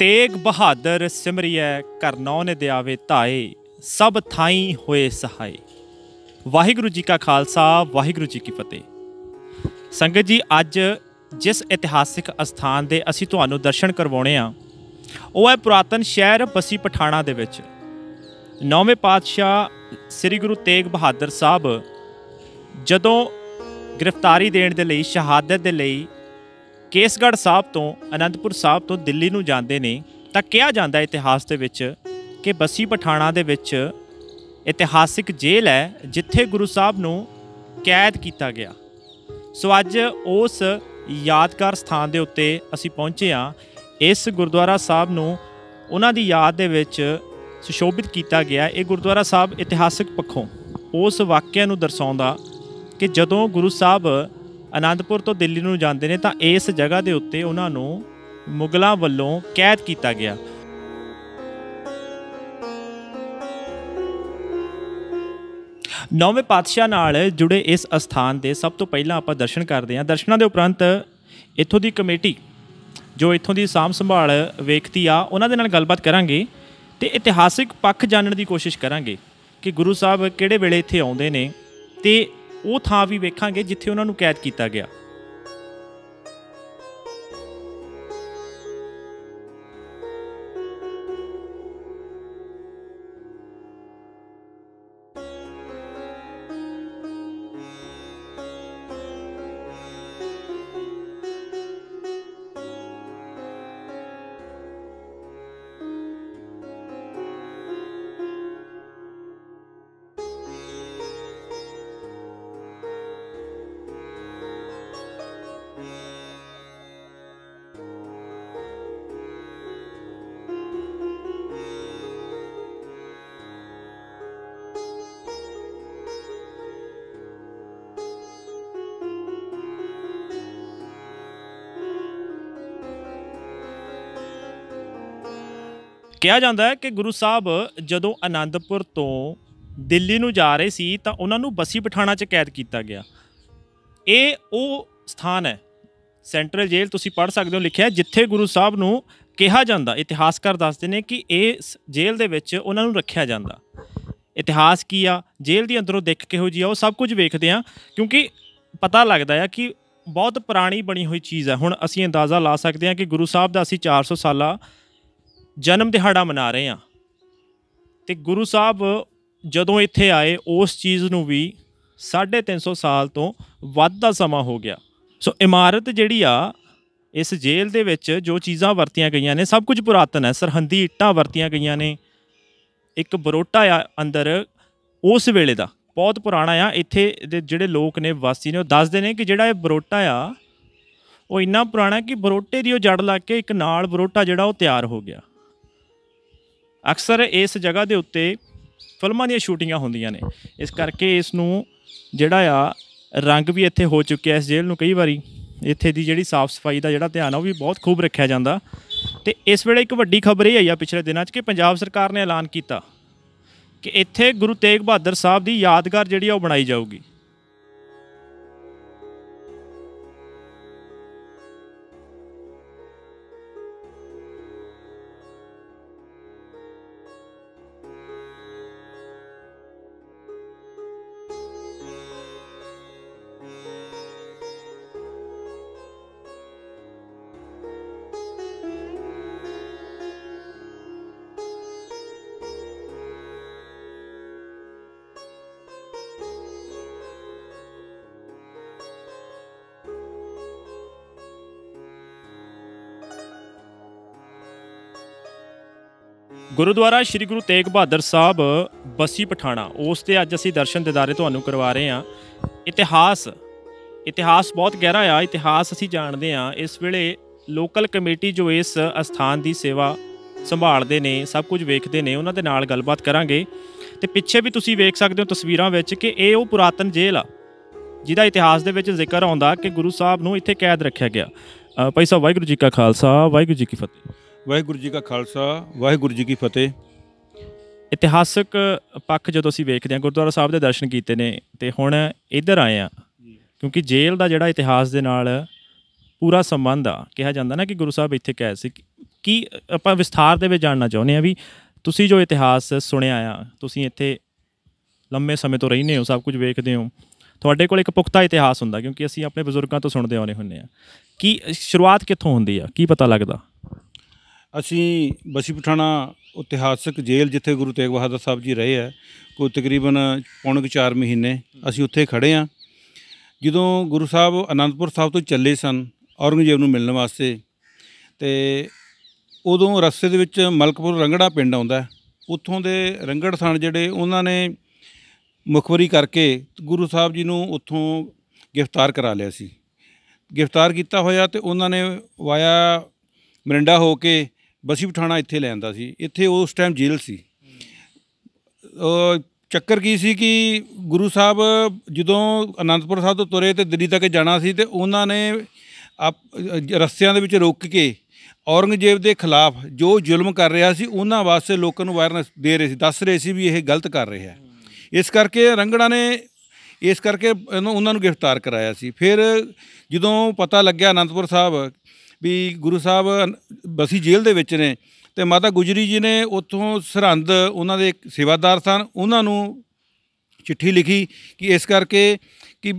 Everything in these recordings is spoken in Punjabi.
ਤੇਗ ਬਹਾਦਰ ਸਿਮਰਿਐ ਨੇ ਦਿਆਵੇ ਧਾਏ ਸਭ ਥਾਈ ਹੋਏ ਸਹਾਈ ਵਾਹਿਗੁਰੂ ਜੀ ਕਾ ਖਾਲਸਾ ਵਾਹਿਗੁਰੂ ਜੀ ਕੀ ਫਤਿਹ ਸੰਗਤ ਜੀ ਅੱਜ ਜਿਸ ਇਤਿਹਾਸਿਕ ਅਸਥਾਨ ਦੇ ਅਸੀਂ ਤੁਹਾਨੂੰ ਦਰਸ਼ਨ ਕਰਵਾਉਣੇ ਆ ਉਹ ਹੈ ਪੁਰਾਤਨ ਸ਼ਹਿਰ ਬਸੀ ਪਠਾਣਾ ਦੇ ਵਿੱਚ ਨੌਵੇਂ ਪਾਤਸ਼ਾਹ ਸ੍ਰੀ ਗੁਰੂ ਤੇਗ ਬਹਾਦਰ ਸਾਹਿਬ ਜਦੋਂ ਗ੍ਰਿਫਤਾਰੀ ਦੇਣ ਦੇ ਲਈ ਸ਼ਹਾਦਤ ਦੇ ਲਈ ਕੇਸਗੜ੍ਹ ਸਾਹਿਬ ਤੋਂ ਅਨੰਦਪੁਰ ਸਾਹਿਬ ਤੋਂ ਦਿੱਲੀ ਨੂੰ ਜਾਂਦੇ ਨੇ ਤਾਂ ਕਿਹਾ ਜਾਂਦਾ ਇਤਿਹਾਸ ਦੇ ਵਿੱਚ ਕਿ ਬਸੀ ਪਠਾਣਾ ਦੇ ਵਿੱਚ ਇਤਿਹਾਸਿਕ ਜੇਲ੍ਹ ਹੈ ਜਿੱਥੇ ਗੁਰੂ ਸਾਹਿਬ ਨੂੰ ਕੈਦ ਕੀਤਾ ਗਿਆ ਸੋ ਅੱਜ ਉਸ ਯਾਦਗਾਰ ਸਥਾਨ ਦੇ ਉੱਤੇ ਅਸੀਂ ਪਹੁੰਚੇ ਆ ਇਸ ਗੁਰਦੁਆਰਾ ਸਾਹਿਬ ਨੂੰ ਉਹਨਾਂ ਦੀ ਯਾਦ ਦੇ ਵਿੱਚ ਸੁਸ਼ੋਭਿਤ ਕੀਤਾ ਗਿਆ ਇਹ ਗੁਰਦੁਆਰਾ ਸਾਹਿਬ ਇਤਿਹਾਸਿਕ ਪੱਖੋਂ ਉਸ ਵਾਕਿਆ ਨੂੰ ਦਰਸਾਉਂਦਾ ਕਿ ਜਦੋਂ ਗੁਰੂ ਸਾਹਿਬ ਅਨੰਦਪੁਰ ਤੋਂ ਦਿੱਲੀ ਨੂੰ ਜਾਂਦੇ ਨੇ ਤਾਂ ਇਸ ਜਗ੍ਹਾ ਦੇ ਉੱਤੇ ਉਹਨਾਂ ਨੂੰ ਮੁਗਲਾਂ ਵੱਲੋਂ ਕੈਦ ਕੀਤਾ ਗਿਆ ਨੌਵੇਂ ਪਾਤਸ਼ਾਹ ਨਾਲ ਜੁੜੇ ਇਸ ਅਸਥਾਨ ਦੇ ਸਭ ਤੋਂ ਪਹਿਲਾਂ ਆਪਾਂ ਦਰਸ਼ਨ ਕਰਦੇ ਹਾਂ ਦਰਸ਼ਨਾਂ ਦੇ ਉਪਰੰਤ ਇੱਥੋਂ ਦੀ ਕਮੇਟੀ ਜੋ ਇੱਥੋਂ ਦੀ ਸਾਮ ਸੰਭਾਲ ਵੇਖਦੀ ਆ ਉਹਨਾਂ ਦੇ ਨਾਲ ਗੱਲਬਾਤ ਕਰਾਂਗੇ ਤੇ ਇਤਿਹਾਸਿਕ ਪੱਖ ਜਾਣਨ ਦੀ ਕੋਸ਼ਿਸ਼ ਕਰਾਂਗੇ ਕਿ ਗੁਰੂ ਸਾਹਿਬ ਕਿਹੜੇ ਵੇਲੇ ਇੱਥੇ ਆਉਂਦੇ ਨੇ ਤੇ ਉਹ ਥਾਂ ਵੀ ਵੇਖਾਂਗੇ ਜਿੱਥੇ ਉਹਨਾਂ ਨੂੰ ਕੈਦ ਕੀਤਾ ਗਿਆ ਕਿਹਾ ਜਾਂਦਾ ਹੈ ਕਿ ਗੁਰੂ ਸਾਹਿਬ ਜਦੋਂ ਆਨੰਦਪੁਰ ਤੋਂ ਦਿੱਲੀ ਨੂੰ ਜਾ ਰਹੇ ਸੀ ਤਾਂ ਉਹਨਾਂ ਨੂੰ ਬੱਸੀ ਪਠਾਣਾ 'ਚ ਕੈਦ ਕੀਤਾ ਗਿਆ ਇਹ ਉਹ ਸਥਾਨ ਹੈ ਸੈਂਟਰਲ ਜੇਲ੍ਹ ਤੁਸੀਂ ਪੜ ਸਕਦੇ ਹੋ ਲਿਖਿਆ ਜਿੱਥੇ ਗੁਰੂ ਸਾਹਿਬ ਨੂੰ ਕਿਹਾ ਜਾਂਦਾ ਇਤਿਹਾਸਕਾਰ ਦੱਸਦੇ ਨੇ ਕਿ ਇਹ ਜੇਲ੍ਹ ਦੇ ਵਿੱਚ ਉਹਨਾਂ ਨੂੰ ਰੱਖਿਆ ਜਾਂਦਾ ਇਤਿਹਾਸ ਕੀ ਆ ਜੇਲ੍ਹ ਦੇ ਅੰਦਰੋਂ ਦੇਖ ਕਿਹੋ ਜੀ ਆ ਉਹ ਸਭ ਕੁਝ ਵੇਖਦੇ ਆ ਕਿਉਂਕਿ ਪਤਾ ਲੱਗਦਾ ਆ ਕਿ ਬਹੁਤ ਪੁਰਾਣੀ ਬਣੀ ਹੋਈ ਚੀਜ਼ ਹੈ ਹੁਣ ਅਸੀਂ ਅੰਦਾਜ਼ਾ ਲਾ ਸਕਦੇ ਹਾਂ ਕਿ ਗੁਰੂ ਸਾਹਿਬ ਦਾ ਅਸੀਂ 400 ਸਾਲਾ ਜਨਮ ਦਿਹਾੜਾ ਮਨਾ ਰਹੇ ਆ ਤੇ ਗੁਰੂ ਸਾਹਿਬ ਜਦੋਂ ਇੱਥੇ ਆਏ ਉਸ ਚੀਜ਼ ਨੂੰ ਵੀ 350 ਸਾਲ ਤੋਂ ਵੱਧ ਦਾ ਸਮਾਂ ਹੋ ਗਿਆ ਸੋ ਇਮਾਰਤ ਜਿਹੜੀ ਆ ਇਸ ਜੇਲ੍ਹ ਦੇ ਵਿੱਚ ਜੋ ਚੀਜ਼ਾਂ ਵਰਤੀਆਂ ਗਈਆਂ ਨੇ ਸਭ ਕੁਝ ਪੁਰਾਤਨ ਹੈ ਸਰਹੰਦੀ ਇੱਟਾਂ ਵਰਤੀਆਂ ਗਈਆਂ ਨੇ ਇੱਕ ਬਰੋਟਾ ਆ ਅੰਦਰ ਉਸ ਵੇਲੇ ਦਾ ਬਹੁਤ ਪੁਰਾਣਾ ਆ ਇੱਥੇ ਦੇ ਜਿਹੜੇ ਲੋਕ ਨੇ ਵਾਸੀ ਨੇ ਉਹ ਦੱਸਦੇ ਨੇ ਕਿ ਜਿਹੜਾ ਇਹ ਬਰੋਟਾ ਆ ਉਹ ਇੰਨਾ ਪੁਰਾਣਾ ਕਿ ਬਰੋਟੇ ਦੀ ਉਹ ਜੜ ਲੱਗ ਕੇ ਇੱਕ ਨਾਲ ਬਰੋਟਾ ਜਿਹੜਾ ਉਹ ਤਿਆਰ ਹੋ ਗਿਆ ਅਕਸਰ ਇਸ ਜਗ੍ਹਾ ਦੇ ਉੱਤੇ ਫਿਲਮਾਂ ਦੀਆਂ ਸ਼ੂਟਿੰਗਾਂ ਹੁੰਦੀਆਂ ਨੇ ਇਸ ਕਰਕੇ ਇਸ ਨੂੰ ਜਿਹੜਾ ਆ ਰੰਗ ਵੀ ਇੱਥੇ ਹੋ ਚੁੱਕਿਆ ਇਸ ਜੇਲ੍ਹ ਨੂੰ ਕਈ ਵਾਰੀ ਇੱਥੇ ਦੀ ਜਿਹੜੀ ਸਾਫ਼ ਸਫਾਈ ਦਾ ਜਿਹੜਾ ਧਿਆਨ ਆ ਉਹ ਵੀ ਬਹੁਤ ਖੂਬ ਰੱਖਿਆ ਜਾਂਦਾ ਤੇ ਇਸ ਵੇਲੇ ਇੱਕ ਵੱਡੀ ਖਬਰ ਇਹ ਆਈ ਆ ਪਿਛਲੇ ਦਿਨਾਂ 'ਚ ਕਿ ਪੰਜਾਬ ਸਰਕਾਰ ਨੇ ਐਲਾਨ ਕੀਤਾ ਕਿ ਇੱਥੇ ਗੁਰੂ ਤੇਗ ਬਹਾਦਰ ਸਾਹਿਬ ਦੀ ਯਾਦਗਾਰ ਜਿਹੜੀ ਆ ਉਹ ਬਣਾਈ ਜਾਊਗੀ ਗੁਰਦੁਆਰਾ ਸ੍ਰੀ ਗੁਰੂ ਤੇਗ ਬਹਾਦਰ ਸਾਹਿਬ ਬਸੀ ਪਠਾਣਾ ਉਸ ਤੇ ਅੱਜ ਅਸੀਂ ਦਰਸ਼ਨ ਦਿਦਾਰੇ ਤੁਹਾਨੂੰ ਕਰਵਾ ਰਹੇ ਹਾਂ ਇਤਿਹਾਸ ਇਤਿਹਾਸ ਬਹੁਤ ਗਹਿਰਾ ਆ ਇਤਿਹਾਸ ਅਸੀਂ ਜਾਣਦੇ ਹਾਂ ਇਸ ਵੇਲੇ ਲੋਕਲ ਕਮੇਟੀ ਜੋ ਇਸ ਸਥਾਨ ਦੀ ਸੇਵਾ ਸੰਭਾਲਦੇ ਨੇ ਸਭ ਕੁਝ ਵੇਖਦੇ ਨੇ ਉਹਨਾਂ ਦੇ ਨਾਲ ਗੱਲਬਾਤ ਕਰਾਂਗੇ ਤੇ ਪਿੱਛੇ ਵੀ ਤੁਸੀਂ ਵੇਖ ਸਕਦੇ ਹੋ ਤਸਵੀਰਾਂ ਵਿੱਚ ਕਿ ਇਹ ਉਹ ਪੁਰਾਤਨ ਜੇਲ੍ਹ ਆ ਜਿਹਦਾ ਇਤਿਹਾਸ ਦੇ ਵਿੱਚ ਜ਼ਿਕਰ ਆਉਂਦਾ ਕਿ ਗੁਰੂ ਸਾਹਿਬ ਨੂੰ ਇੱਥੇ ਕੈਦ ਰੱਖਿਆ ਗਿਆ ਭਾਈ ਸਾਹਿਬ ਵਾਹਿਗੁਰੂ ਜੀ ਕਾ ਖਾਲਸਾ ਵਾਹਿਗੁਰੂ ਜੀ ਕੀ ਫਤਿਹ ਵਾਹਿਗੁਰੂ ਜੀ ਕਾ ਖਾਲਸਾ ਵਾਹਿਗੁਰੂ ਜੀ ਕੀ ਫਤਿਹ ਇਤਿਹਾਸਕ ਪੱਖ ਜਦੋਂ ਅਸੀਂ ਵੇਖਦੇ ਹਾਂ ਗੁਰਦੁਆਰਾ ਸਾਹਿਬ ਦੇ ਦਰਸ਼ਨ ਕੀਤੇ ਨੇ ਤੇ ਹੁਣ ਇੱਧਰ ਆਏ ਆ ਕਿਉਂਕਿ ਜੇਲ੍ਹ ਦਾ ਜਿਹੜਾ ਇਤਿਹਾਸ ਦੇ ਨਾਲ ਪੂਰਾ ਸੰਬੰਧ ਆ ਕਿਹਾ ਜਾਂਦਾ ਨਾ ਕਿ ਗੁਰੂ ਸਾਹਿਬ ਇੱਥੇ ਕਹੇ ਸੀ ਕੀ ਆਪਾਂ ਵਿਸਥਾਰ ਦੇ ਵਿੱਚ ਜਾਣਨਾ ਚਾਹੁੰਦੇ ਆ ਵੀ ਤੁਸੀਂ ਜੋ ਇਤਿਹਾਸ ਸੁਣਿਆ ਆ ਤੁਸੀਂ ਇੱਥੇ ਲੰਮੇ ਸਮੇਂ ਤੋਂ ਰਹਿੰਦੇ ਹੋ ਸਭ ਕੁਝ ਵੇਖਦੇ ਹੋ ਤੁਹਾਡੇ ਕੋਲ ਇੱਕ ਪੁਖਤਾ ਇਤਿਹਾਸ ਹੁੰਦਾ ਕਿਉਂਕਿ ਅਸੀਂ ਆਪਣੇ ਬਜ਼ੁਰਗਾਂ ਤੋਂ ਸੁਣਦੇ ਆਉਨੇ ਹੁੰਨੇ ਆ ਕੀ ਸ਼ੁਰੂਆਤ ਕਿੱਥੋਂ ਹੁੰਦੀ ਆ ਕੀ ਪਤਾ ਲੱਗਦਾ ਅਸੀਂ ਬਸੀ ਪਠਾਣਾ ਇਤਿਹਾਸਕ ਜੇਲ੍ਹ ਜਿੱਥੇ ਗੁਰੂ ਤੇਗ ਬਹਾਦਰ ਸਾਹਿਬ ਜੀ ਰਹੇ ਆ ਕੋਈ ਤਕਰੀਬਨ ਪੌਣੇ 4 ਮਹੀਨੇ ਅਸੀਂ ਉੱਥੇ ਖੜੇ ਆ ਜਦੋਂ ਗੁਰੂ ਸਾਹਿਬ ਅਨੰਦਪੁਰ ਸਾਹਿਬ ਤੋਂ ਚੱਲੇ ਸਨ ਔਰੰਗਜ਼ੇਬ ਨੂੰ ਮਿਲਣ ਵਾਸਤੇ ਤੇ ਉਦੋਂ ਰਸਤੇ ਦੇ ਵਿੱਚ ਮਲਕਪੁਰ ਰੰਗੜਾ ਪਿੰਡ ਆਉਂਦਾ ਉੱਥੋਂ ਦੇ ਰੰਗੜ ਥਾਣ ਜਿਹੜੇ ਉਹਨਾਂ ਨੇ ਮੁਖਬਰੀ ਕਰਕੇ ਗੁਰੂ ਸਾਹਿਬ ਜੀ ਨੂੰ ਉੱਥੋਂ ਗ੍ਰਿਫਤਾਰ ਕਰਾ ਲਿਆ ਸੀ ਗ੍ਰਿਫਤਾਰ ਕੀਤਾ ਹੋਇਆ ਤੇ ਉਹਨਾਂ ਨੇ ਵਾਇਆ ਮਰਿੰਡਾ ਹੋ ਕੇ ਬਸੀ ਪਠਾਣਾ ਇੱਥੇ ਲੈ ਜਾਂਦਾ ਸੀ ਇੱਥੇ ਉਸ ਟਾਈਮ ਜੇਲ੍ਹ ਸੀ ਚੱਕਰ ਕੀ ਸੀ ਕਿ ਗੁਰੂ ਸਾਹਿਬ ਜਦੋਂ ਅਨੰਦਪੁਰ ਸਾਹਿਬ ਤੋਂ ਤੁਰੇ ਤੇ ਦਿੱਲੀ ਤੱਕ ਜਾਣਾ ਸੀ ਤੇ ਉਹਨਾਂ ਨੇ ਰਸਤਿਆਂ ਦੇ ਵਿੱਚ ਰੁਕ ਕੇ ਔਰੰਗਜ਼ੇਬ ਦੇ ਖਿਲਾਫ ਜੋ ਜ਼ੁਲਮ ਕਰ ਰਿਹਾ ਸੀ ਉਹਨਾਂ ਵਾਸਤੇ ਲੋਕਾਂ ਨੂੰ ਵਾਇਰਨੈਸ ਦੇ ਰਹੇ ਸੀ ਦੱਸ ਰਹੇ ਸੀ ਵੀ ਇਹ ਗਲਤ ਕਰ ਰਿਹਾ ਇਸ ਕਰਕੇ ਰੰਗੜਾ ਨੇ ਇਸ ਕਰਕੇ ਉਹਨਾਂ ਨੂੰ ਗ੍ਰਿਫਤਾਰ ਕਰਾਇਆ ਸੀ ਫਿਰ ਜਦੋਂ ਪਤਾ ਲੱਗਿਆ ਅਨੰਦਪੁਰ ਸਾਹਿਬ ਵੀ ਗੁਰੂ ਸਾਹਿਬ ਬਸੀ ਜੇਲ੍ਹ ਦੇ ਵਿੱਚ ਨੇ ਤੇ ਮਾਤਾ ਗੁਜਰੀ ਜੀ ਨੇ ਉੱਥੋਂ ਸਰਹੰਦ ਉਹਨਾਂ ਦੇ ਸੇਵਾਦਾਰ ਸਨ ਉਹਨਾਂ ਨੂੰ ਚਿੱਠੀ ਲਿਖੀ ਕਿ ਇਸ ਕਰਕੇ ਕਿ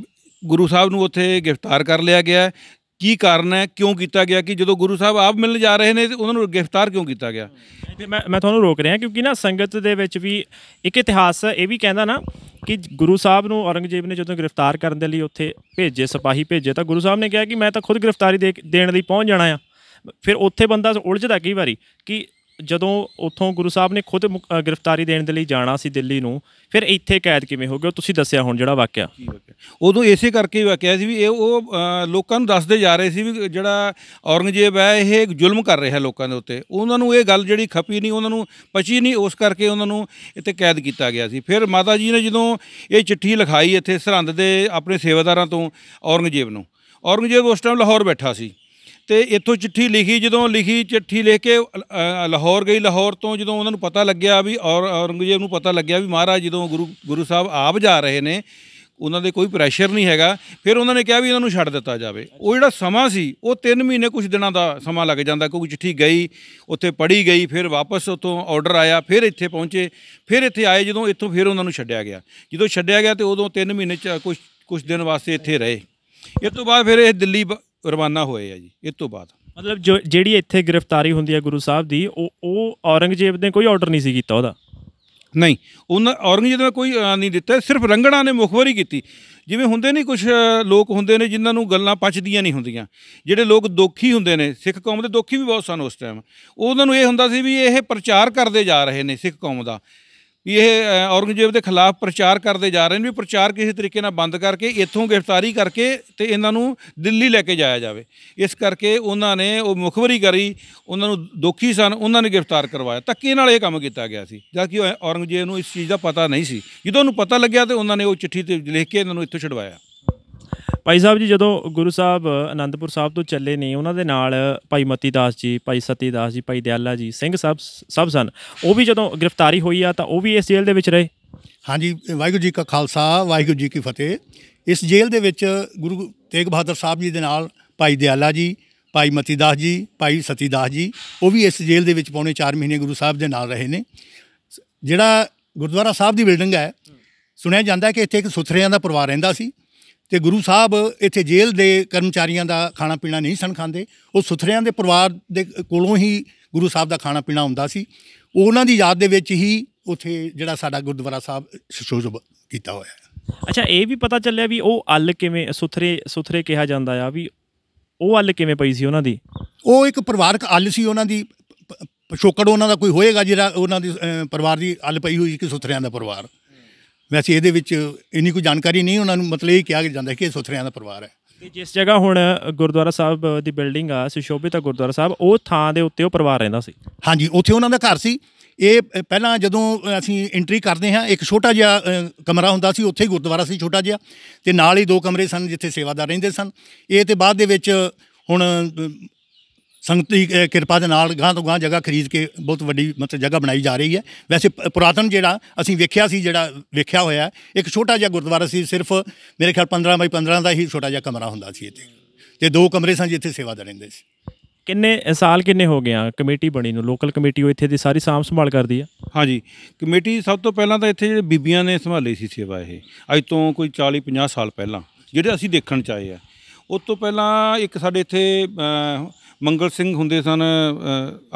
ਗੁਰੂ ਸਾਹਿਬ ਨੂੰ ਉੱਥੇ ਗ੍ਰਿਫਤਾਰ ਕਰ ਲਿਆ ਗਿਆ ਕੀ ਕਾਰਨ ਹੈ ਕਿਉਂ ਕੀਤਾ ਗਿਆ ਕਿ ਜਦੋਂ ਗੁਰੂ ਸਾਹਿਬ ਆਪ ਮਿਲਣ ਜਾ ਰਹੇ ਨੇ ਤੇ ਉਹਨਾਂ ਨੂੰ ਗ੍ਰਿਫਤਾਰ ਕਿਉਂ ਕੀਤਾ ਗਿਆ ਮੈਂ ਮੈਂ ਤੁਹਾਨੂੰ ਰੋਕ ਰਿਹਾ ਕਿਉਂਕਿ ਨਾ ਸੰਗਤ ਦੇ ਵਿੱਚ ਵੀ ਇੱਕ ਇਤਿਹਾਸ ਇਹ ਵੀ ਕਹਿੰਦਾ ਨਾ ਕਿ ਗੁਰੂ ਸਾਹਿਬ ਨੂੰ ਔਰੰਗਜ਼ੇਬ ਨੇ ਜਦੋਂ ਗ੍ਰਿਫਤਾਰ ਕਰਨ ਦੇ ਲਈ ਉੱਥੇ ਭੇਜੇ ਸਿਪਾਹੀ ਭੇਜੇ ਤਾਂ ਗੁਰੂ ਸਾਹਿਬ ਨੇ ਕਿਹਾ ਕਿ ਮੈਂ ਤਾਂ ਖੁਦ ਗ੍ਰਿਫਤਾਰੀ ਦੇਣ ਲਈ ਪਹੁੰਚ ਜਾਣਾ ਆ ਫਿਰ ਉੱਥੇ ਬੰਦਾ ਉਲਝਦਾ ਕਈ ਵਾਰੀ ਕਿ ਜਦੋਂ ਉਥੋਂ ਗੁਰੂ ਸਾਹਿਬ ਨੇ ਖੁਦ ਗ੍ਰਿਫਤਾਰੀ ਦੇਣ ਦੇ ਲਈ ਜਾਣਾ ਸੀ ਦਿੱਲੀ ਨੂੰ ਫਿਰ ਇੱਥੇ ਕੈਦ ਕਿਵੇਂ ਹੋ ਗਿਆ ਤੁਸੀਂ ਦੱਸਿਆ ਹੁਣ ਜਿਹੜਾ ਵਾਕਿਆ ਉਦੋਂ ਇਸੇ ਕਰਕੇ ਵਾਕਿਆ ਸੀ ਵੀ ਇਹ ਉਹ ਲੋਕਾਂ ਨੂੰ ਦੱਸਦੇ ਜਾ ਰਹੇ ਸੀ ਵੀ ਜਿਹੜਾ ਔਰੰਗਜ਼ੇਬ ਹੈ ਇਹ ਜ਼ੁਲਮ ਕਰ ਰਿਹਾ ਲੋਕਾਂ ਦੇ ਉੱਤੇ ਉਹਨਾਂ ਨੂੰ ਇਹ ਗੱਲ ਜਿਹੜੀ ਖਪੀ ਨਹੀਂ ਉਹਨਾਂ ਨੂੰ ਪਚੀ ਨਹੀਂ ਉਸ ਕਰਕੇ ਉਹਨਾਂ ਨੂੰ ਇੱਥੇ ਕੈਦ ਕੀਤਾ ਗਿਆ ਸੀ ਫਿਰ ਮਾਤਾ ਜੀ ਨੇ ਜਦੋਂ ਇਹ ਚਿੱਠੀ ਲਿਖਾਈ ਇੱਥੇ ਸਰਹੰਦ ਦੇ ਆਪਣੇ ਸੇਵਾਦਾਰਾਂ ਤੋਂ ਔਰੰਗਜ਼ੇਬ ਨੂੰ ਔਰੰਗਜ਼ੇਬ ਉਸ ਟਾਈਮ ਲਾਹੌਰ ਬੈਠਾ ਸੀ ਤੇ ਇੱਥੋਂ ਚਿੱਠੀ ਲਿਖੀ ਜਦੋਂ ਲਿਖੀ ਚਿੱਠੀ ਲਿਖ ਕੇ ਲਾਹੌਰ ਗਈ ਲਾਹੌਰ ਤੋਂ ਜਦੋਂ ਉਹਨਾਂ ਨੂੰ ਪਤਾ ਲੱਗਿਆ ਵੀ ਔਰ ਔਰੰਗਜ਼ੇਬ ਨੂੰ ਪਤਾ ਲੱਗਿਆ ਵੀ ਮਹਾਰਾਜ ਜਦੋਂ ਗੁਰੂ ਗੁਰੂ ਸਾਹਿਬ ਆਪ ਜਾ ਰਹੇ ਨੇ ਉਹਨਾਂ ਦੇ ਕੋਈ ਪ੍ਰੈਸ਼ਰ ਨਹੀਂ ਹੈਗਾ ਫਿਰ ਉਹਨਾਂ ਨੇ ਕਿਹਾ ਵੀ ਇਹਨਾਂ ਨੂੰ ਛੱਡ ਦਿੱਤਾ ਜਾਵੇ ਉਹ ਜਿਹੜਾ ਸਮਾਂ ਸੀ ਉਹ 3 ਮਹੀਨੇ ਕੁਝ ਦਿਨਾਂ ਦਾ ਸਮਾਂ ਲੱਗ ਜਾਂਦਾ ਕਿਉਂਕਿ ਚਿੱਠੀ ਗਈ ਉੱਥੇ ਪੜ੍ਹੀ ਗਈ ਫਿਰ ਵਾਪਸ ਉਤੋਂ ਆਰਡਰ ਆਇਆ ਫਿਰ ਇੱਥੇ ਪਹੁੰਚੇ ਫਿਰ ਇੱਥੇ ਆਏ ਜਦੋਂ ਇੱਥੋਂ ਫਿਰ ਉਹਨਾਂ ਨੂੰ ਛੱਡਿਆ ਗਿਆ ਜਦੋਂ ਛੱਡਿਆ ਗਿਆ ਤੇ ਉਦੋਂ 3 ਮਹੀਨੇ ਕੁਝ ਕੁਝ ਦਿਨ ਵਾਸਤੇ ਇੱਥੇ ਰਹੇ ਇਸ ਤੋਂ ਬਾਅਦ ਫਿਰ ਇਹ ਦਿੱਲੀ ਰਵਾਨਾ ਹੋਏ ਆ ਜੀ ਇਸ ਤੋਂ ਬਾਅਦ ਮਤਲਬ ਜਿਹੜੀ ਇੱਥੇ ਗ੍ਰਿਫਤਾਰੀ ਹੁੰਦੀ ਹੈ ਗੁਰੂ ਸਾਹਿਬ ਦੀ ਉਹ ਉਹ ਔਰੰਗਜ਼ੇਬ ਨੇ ਕੋਈ ਆਰਡਰ ਨਹੀਂ ਸੀ ਕੀਤਾ ਉਹਦਾ ਨਹੀਂ ਉਹਨਾਂ ਔਰੰਗਜ਼ੇਬ ਨੇ ਕੋਈ ਨਹੀਂ ਦਿੱਤਾ ਸਿਰਫ ਰੰਗਣਾ ਨੇ ਮੁਖਬਰੀ ਕੀਤੀ ਜਿਵੇਂ ਹੁੰਦੇ ਨਹੀਂ ਕੁਝ ਲੋਕ ਹੁੰਦੇ ਨੇ ਜਿਨ੍ਹਾਂ ਨੂੰ ਗੱਲਾਂ ਪਚਦੀਆਂ ਨਹੀਂ ਹੁੰਦੀਆਂ ਜਿਹੜੇ ਲੋਕ ਦੁਖੀ ਹੁੰਦੇ ਨੇ ਸਿੱਖ ਕੌਮ ਦੇ ਦੁਖੀ ਵੀ ਬਹੁਤ ਸਨ ਉਸ ਟਾਈਮ ਉਹਨਾਂ ਨੂੰ ਇਹ ਹੁੰਦਾ ਸੀ ਵੀ ਇਹ ਪ੍ਰਚਾਰ ਕਰਦੇ ਜਾ ਰਹੇ ਨੇ ਸਿੱਖ ਕੌਮ ਦਾ ਵੀ ਇਹ ਔਰੰਗਜ਼ੇਬ ਦੇ ਖਿਲਾਫ ਪ੍ਰਚਾਰ ਕਰਦੇ ਜਾ ਰਹੇ ਨੇ ਵੀ ਪ੍ਰਚਾਰ ਕਿਸੇ ਤਰੀਕੇ ਨਾਲ ਬੰਦ ਕਰਕੇ ਇੱਥੋਂ ਗ੍ਰਿਫਤਾਰੀ ਕਰਕੇ ਤੇ ਇਹਨਾਂ ਨੂੰ ਦਿੱਲੀ ਲੈ ਕੇ ਜਾਇਆ ਜਾਵੇ ਇਸ ਕਰਕੇ ਉਹਨਾਂ ਨੇ ਉਹ ਮੁਖਬਰੀ ਕਰੀ ਉਹਨਾਂ ਨੂੰ ਦੋਖੀ ਸਨ ਉਹਨਾਂ ਨੇ ਗ੍ਰਿਫਤਾਰ ਕਰਵਾਇਆ ਤੱਕੇ ਨਾਲ ਇਹ ਕੰਮ ਕੀਤਾ ਗਿਆ ਸੀ ਜਦ ਕਿ ਔਰੰਗਜ਼ੇਬ ਨੂੰ ਇਸ ਚੀਜ਼ ਦਾ ਪਤਾ ਨਹੀਂ ਸੀ ਜਦੋਂ ਉਹਨੂੰ ਪਤਾ ਲੱਗਿਆ ਤੇ ਉਹਨਾਂ ਨੇ ਉਹ ਚਿੱਠੀ ਤੇ ਲਿਖ ਕੇ ਇਹਨਾਂ ਨੂੰ ਇੱਥੋਂ ਛਡਵਾਇਆ ਭਾਈ ਸਾਹਿਬ ਜੀ ਜਦੋਂ ਗੁਰੂ ਸਾਹਿਬ ਆਨੰਦਪੁਰ ਸਾਹਿਬ ਤੋਂ ਚੱਲੇ ਨੇ ਉਹਨਾਂ ਦੇ ਨਾਲ ਭਾਈ ਮਤੀ ਦਾਸ ਜੀ ਭਾਈ ਸਤੀ ਦਾਸ ਜੀ ਭਾਈ ਦਿਆਲਾ ਜੀ ਸਿੰਘ ਸਾਹਿਬ ਸਭ ਸਨ ਉਹ ਵੀ ਜਦੋਂ ਗ੍ਰਿਫਤਾਰੀ ਹੋਈ ਆ ਤਾਂ ਉਹ ਵੀ ਇਸ ਜੇਲ੍ਹ ਦੇ ਵਿੱਚ ਰਹੇ ਹਾਂਜੀ ਵਾਹਿਗੁਰੂ ਜੀ ਕਾ ਖਾਲਸਾ ਵਾਹਿਗੁਰੂ ਜੀ ਕੀ ਫਤਿਹ ਇਸ ਜੇਲ੍ਹ ਦੇ ਵਿੱਚ ਗੁਰੂ ਤੇਗ ਬਹਾਦਰ ਸਾਹਿਬ ਜੀ ਦੇ ਨਾਲ ਭਾਈ ਦਿਆਲਾ ਜੀ ਭਾਈ ਮਤੀ ਦਾਸ ਜੀ ਭਾਈ ਸਤੀ ਦਾਸ ਜੀ ਉਹ ਵੀ ਇਸ ਜੇਲ੍ਹ ਦੇ ਵਿੱਚ ਪੌਣੇ 4 ਮਹੀਨੇ ਗੁਰੂ ਸਾਹਿਬ ਦੇ ਨਾਲ ਰਹੇ ਨੇ ਜਿਹੜਾ ਗੁਰਦੁਆਰਾ ਸਾਹਿਬ ਦੀ ਬਿਲਡਿੰਗ ਹੈ ਸੁਣਿਆ ਜਾਂਦਾ ਕਿ ਇੱਥੇ ਇੱਕ ਸੁਥਰਿਆਂ ਦਾ ਪਰਿਵਾਰ ਰਹਿੰਦਾ ਸੀ ਤੇ ਗੁਰੂ ਸਾਹਿਬ ਇੱਥੇ ਜੇਲ੍ਹ ਦੇ ਕਰਮਚਾਰੀਆਂ ਦਾ ਖਾਣਾ ਪੀਣਾ ਨਹੀਂ ਸਨ ਖਾਂਦੇ ਉਹ ਸੁਥਰਿਆਂ ਦੇ ਪਰਿਵਾਰ ਦੇ ਕੋਲੋਂ ਹੀ ਗੁਰੂ ਸਾਹਿਬ ਦਾ ਖਾਣਾ ਪੀਣਾ ਹੁੰਦਾ ਸੀ ਉਹਨਾਂ ਦੀ ਯਾਦ ਦੇ ਵਿੱਚ ਹੀ ਉੱਥੇ ਜਿਹੜਾ ਸਾਡਾ ਗੁਰਦੁਆਰਾ ਸਾਹਿਬ ਸ਼ੋਸ਼ਬ ਕੀਤਾ ਹੋਇਆ ਹੈ ਅੱਛਾ ਇਹ ਵੀ ਪਤਾ ਚੱਲਿਆ ਵੀ ਉਹ ਅਲ ਕਿਵੇਂ ਸੁਥਰੇ ਸੁਥਰੇ ਕਿਹਾ ਜਾਂਦਾ ਆ ਵੀ ਉਹ ਅਲ ਕਿਵੇਂ ਪਈ ਸੀ ਉਹਨਾਂ ਦੀ ਉਹ ਇੱਕ ਪਰਿਵਾਰਕ ਅਲ ਸੀ ਉਹਨਾਂ ਦੀ ਪਿਛੋਕੜ ਉਹਨਾਂ ਦਾ ਕੋਈ ਹੋਏਗਾ ਜਿਹੜਾ ਉਹਨਾਂ ਦੀ ਪਰਿਵਾਰ ਦੀ ਅਲ ਪਈ ਹੋਈ ਕਿ ਸੁਥਰਿਆਂ ਦਾ ਪਰਿਵਾਰ ਵੈਸੇ ਇਹਦੇ ਵਿੱਚ ਇੰਨੀ ਕੋਈ ਜਾਣਕਾਰੀ ਨਹੀਂ ਉਹਨਾਂ ਨੂੰ ਮਤਲਬ ਇਹ ਕਿਹਾ ਜਾਂਦਾ ਕਿ ਇਹ ਸੁਥਰਿਆਂ ਦਾ ਪਰਿਵਾਰ ਹੈ ਜਿਸ ਜਗ੍ਹਾ ਹੁਣ ਗੁਰਦੁਆਰਾ ਸਾਹਿਬ ਦੀ ਬਿਲਡਿੰਗ ਆ ਸੁਸ਼ੋਭਿਤ ਗੁਰਦੁਆਰਾ ਸਾਹਿਬ ਉਹ ਥਾਂ ਦੇ ਉੱਤੇ ਉਹ ਪਰਿਵਾਰ ਰਹਿੰਦਾ ਸੀ ਹਾਂਜੀ ਉੱਥੇ ਉਹਨਾਂ ਦਾ ਘਰ ਸੀ ਇਹ ਪਹਿਲਾਂ ਜਦੋਂ ਅਸੀਂ ਐਂਟਰੀ ਕਰਦੇ ਹਾਂ ਇੱਕ ਛੋਟਾ ਜਿਹਾ ਕਮਰਾ ਹੁੰਦਾ ਸੀ ਉੱਥੇ ਹੀ ਗੁਰਦੁਆਰਾ ਸੀ ਛੋਟਾ ਜਿਹਾ ਤੇ ਨਾਲ ਹੀ ਦੋ ਕਮਰੇ ਸਨ ਜਿੱਥੇ ਸੇਵਾਦਾਰ ਰਹਿੰਦੇ ਸਨ ਇਹ ਤੇ ਬਾਅਦ ਦੇ ਵਿੱਚ ਹੁਣ ਸੰਗਤੀ ਕਿਰਪਾ ਦੇ ਨਾਲ ਗਾਂ ਤੋਂ ਗਾਂ ਜਗ੍ਹਾ ਖਰੀਦ ਕੇ ਬਹੁਤ ਵੱਡੀ ਮਤਲਬ ਜਗ੍ਹਾ ਬਣਾਈ ਜਾ ਰਹੀ ਹੈ ਵੈਸੇ ਪੁਰਾਤਨ ਜਿਹੜਾ ਅਸੀਂ ਵੇਖਿਆ ਸੀ ਜਿਹੜਾ ਵੇਖਿਆ ਹੋਇਆ ਇੱਕ ਛੋਟਾ ਜਿਹਾ ਗੁਰਦੁਆਰਾ ਸੀ ਸਿਰਫ ਮੇਰੇ ਖਿਆਲ 15 ਬਾਈ 15 ਦਾ ਹੀ ਛੋਟਾ ਜਿਹਾ ਕਮਰਾ ਹੁੰਦਾ ਸੀ ਇੱਥੇ ਤੇ ਦੋ ਕਮਰੇ ਸਨ ਜਿੱਥੇ ਸੇਵਾਦਾਰ ਰਹਿੰਦੇ ਸੀ ਕਿੰਨੇ ਸਾਲ ਕਿੰਨੇ ਹੋ ਗਏ ਆ ਕਮੇਟੀ ਬਣੀ ਨੂੰ ਲੋਕਲ ਕਮੇਟੀ ਉਹ ਇੱਥੇ ਦੀ ਸਾਰੀ ਸਾਂਭ ਸੰਭਾਲ ਕਰਦੀ ਆ ਹਾਂਜੀ ਕਮੇਟੀ ਸਭ ਤੋਂ ਪਹਿਲਾਂ ਤਾਂ ਇੱਥੇ ਜਿਹੜੇ ਬੀਬੀਆਂ ਨੇ ਸੰਭਾਲੀ ਸੀ ਸੇਵਾ ਇਹ ਅੱਜ ਤੋਂ ਕੋਈ 40 50 ਸਾਲ ਪਹਿਲਾਂ ਜਿਹੜੇ ਅਸੀਂ ਦੇਖਣ ਚਾਹੇ ਆ ਉਸ ਤੋਂ ਪਹਿਲਾਂ ਇੱਕ ਸਾਡੇ ਇੱਥੇ ਮੰਗਲ ਸਿੰਘ ਹੁੰਦੇ ਸਨ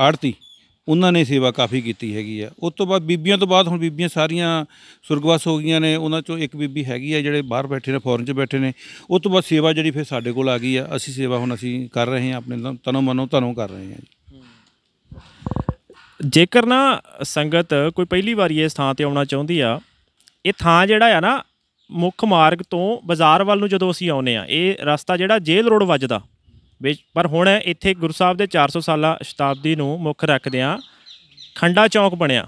ਆੜਤੀ ਉਹਨਾਂ ਨੇ ਸੇਵਾ ਕਾਫੀ ਕੀਤੀ ਹੈਗੀ ਆ ਉਸ ਤੋਂ ਬਾਅਦ ਬੀਬੀਆਂ ਤੋਂ ਬਾਅਦ ਹੁਣ ਬੀਬੀਆਂ ਸਾਰੀਆਂ ਸੁਰਗਵਾਸ ਹੋ ਗਈਆਂ ਨੇ ਉਹਨਾਂ ਚੋਂ ਇੱਕ ਬੀਬੀ ਹੈਗੀ ਆ ਜਿਹੜੇ ਬਾਹਰ ਬੈਠੇ ਨੇ ਫੋਰਨ 'ਚ ਬੈਠੇ ਨੇ ਉਸ ਤੋਂ ਬਾਅਦ ਸੇਵਾ ਜਿਹੜੀ ਫਿਰ ਸਾਡੇ ਕੋਲ ਆ ਗਈ ਆ ਅਸੀਂ ਸੇਵਾ ਹੁਣ ਅਸੀਂ ਕਰ ਰਹੇ ਹਾਂ ਆਪਣੇ ਤਨੋਂ ਮਨੋਂ ਤਨੋਂ ਕਰ ਰਹੇ ਹਾਂ ਜੇਕਰ ਨਾ ਸੰਗਤ ਕੋਈ ਪਹਿਲੀ ਵਾਰੀ ਇਸ ਥਾਂ ਤੇ ਆਉਣਾ ਚਾਹੁੰਦੀ ਆ ਇਹ ਥਾਂ ਜਿਹੜਾ ਆ ਨਾ ਮੁੱਖ ਮਾਰਗ ਤੋਂ ਬਾਜ਼ਾਰ ਵੱਲ ਨੂੰ ਜਦੋਂ ਅਸੀਂ ਆਉਨੇ ਆ ਇਹ ਰਸਤਾ ਜਿਹੜਾ ਜੇਲ੍ਹ ਰੋਡ ਵੱਜਦਾ ਪਰ ਹੁਣ ਇੱਥੇ ਗੁਰੂ ਸਾਹਿਬ ਦੇ 400 ਸਾਲਾ ਸ਼ਤਾਬਦੀ ਨੂੰ ਮੁੱਖ ਰੱਖਦਿਆਂ ਖੰਡਾ ਚੌਕ ਬਣਿਆ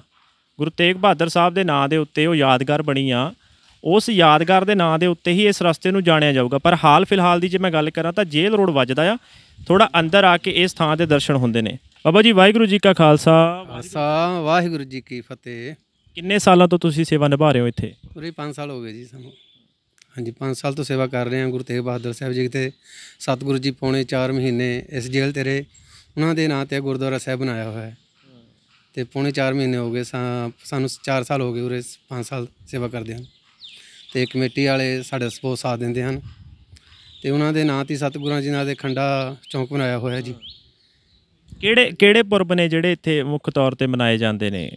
ਗੁਰੂ ਤੇਗ ਬਹਾਦਰ ਸਾਹਿਬ ਦੇ ਨਾਂ ਦੇ ਉੱਤੇ ਉਹ ਯਾਦਗਾਰ ਬਣੀ ਆ ਉਸ ਯਾਦਗਾਰ ਦੇ ਨਾਂ ਦੇ ਉੱਤੇ ਹੀ ਇਸ ਰਸਤੇ ਨੂੰ ਜਾਣਿਆ ਜਾਊਗਾ ਪਰ ਹਾਲ ਫਿਲਹਾਲ ਦੀ ਜੇ ਮੈਂ ਗੱਲ ਕਰਾਂ ਤਾਂ ਜੇਲ ਰੋਡ ਵੱਜਦਾ ਆ ਥੋੜਾ ਅੰਦਰ ਆ ਕੇ ਇਸ ਥਾਂ ਦੇ ਦਰਸ਼ਨ ਹੁੰਦੇ ਨੇ ਬਾਬਾ ਜੀ ਵਾਹਿਗੁਰੂ ਜੀ ਕਾ ਖਾਲਸਾ ਖਾਲਸਾ ਵਾਹਿਗੁਰੂ ਜੀ ਕੀ ਫਤਿਹ ਕਿੰਨੇ ਸਾਲਾਂ ਤੋਂ ਤੁਸੀਂ ਸੇਵਾ ਨਿਭਾ ਰਹੇ ਹੋ ਇੱਥੇ ਪੂਰੇ 5 ਸਾਲ ਹੋ ਗਏ ਜੀ ਸਾਨੂੰ ਹਾਂਜੀ 5 ਸਾਲ ਤੋਂ ਸੇਵਾ ਕਰ ਰਹੇ ਹਾਂ ਗੁਰੂ ਤੇਗ ਬਹਾਦਰ ਸਾਹਿਬ ਜੀ ਤੇ ਸਤਿਗੁਰੂ ਜੀ ਪੌਣੇ 4 ਮਹੀਨੇ ਇਸ ਜੇਲ੍ਹ ਤੇ ਰਹੇ ਉਹਨਾਂ ਦੇ ਨਾਂ ਤੇ ਗੁਰਦੁਆਰਾ ਸਾਹਿਬ ਬਣਾਇਆ ਹੋਇਆ ਹੈ ਤੇ ਪੌਣੇ 4 ਮਹੀਨੇ ਹੋ ਗਏ ਸਾ- ਸਾਨੂੰ 4 ਸਾਲ ਹੋ ਗਏ ਉਰੇ 5 ਸਾਲ ਸੇਵਾ ਕਰਦੇ ਹਾਂ ਤੇ ਕਮੇਟੀ ਵਾਲੇ ਸਾਡੇ ਸਪੋਰਟ ਸਾਥ ਦਿੰਦੇ ਹਨ ਤੇ ਉਹਨਾਂ ਦੇ ਨਾਂ ਤੇ ਸਤਿਗੁਰਾਂ ਜੀ ਨਾਲ ਦੇ ਖੰਡਾ ਚੌਂਕ ਬਣਾਇਆ ਹੋਇਆ ਜੀ ਕਿਹੜੇ ਕਿਹੜੇ ਪੁਰਬ ਨੇ ਜਿਹੜੇ ਇੱਥੇ ਮੁੱਖ ਤੌਰ ਤੇ ਮਨਾਏ ਜਾਂਦੇ ਨੇ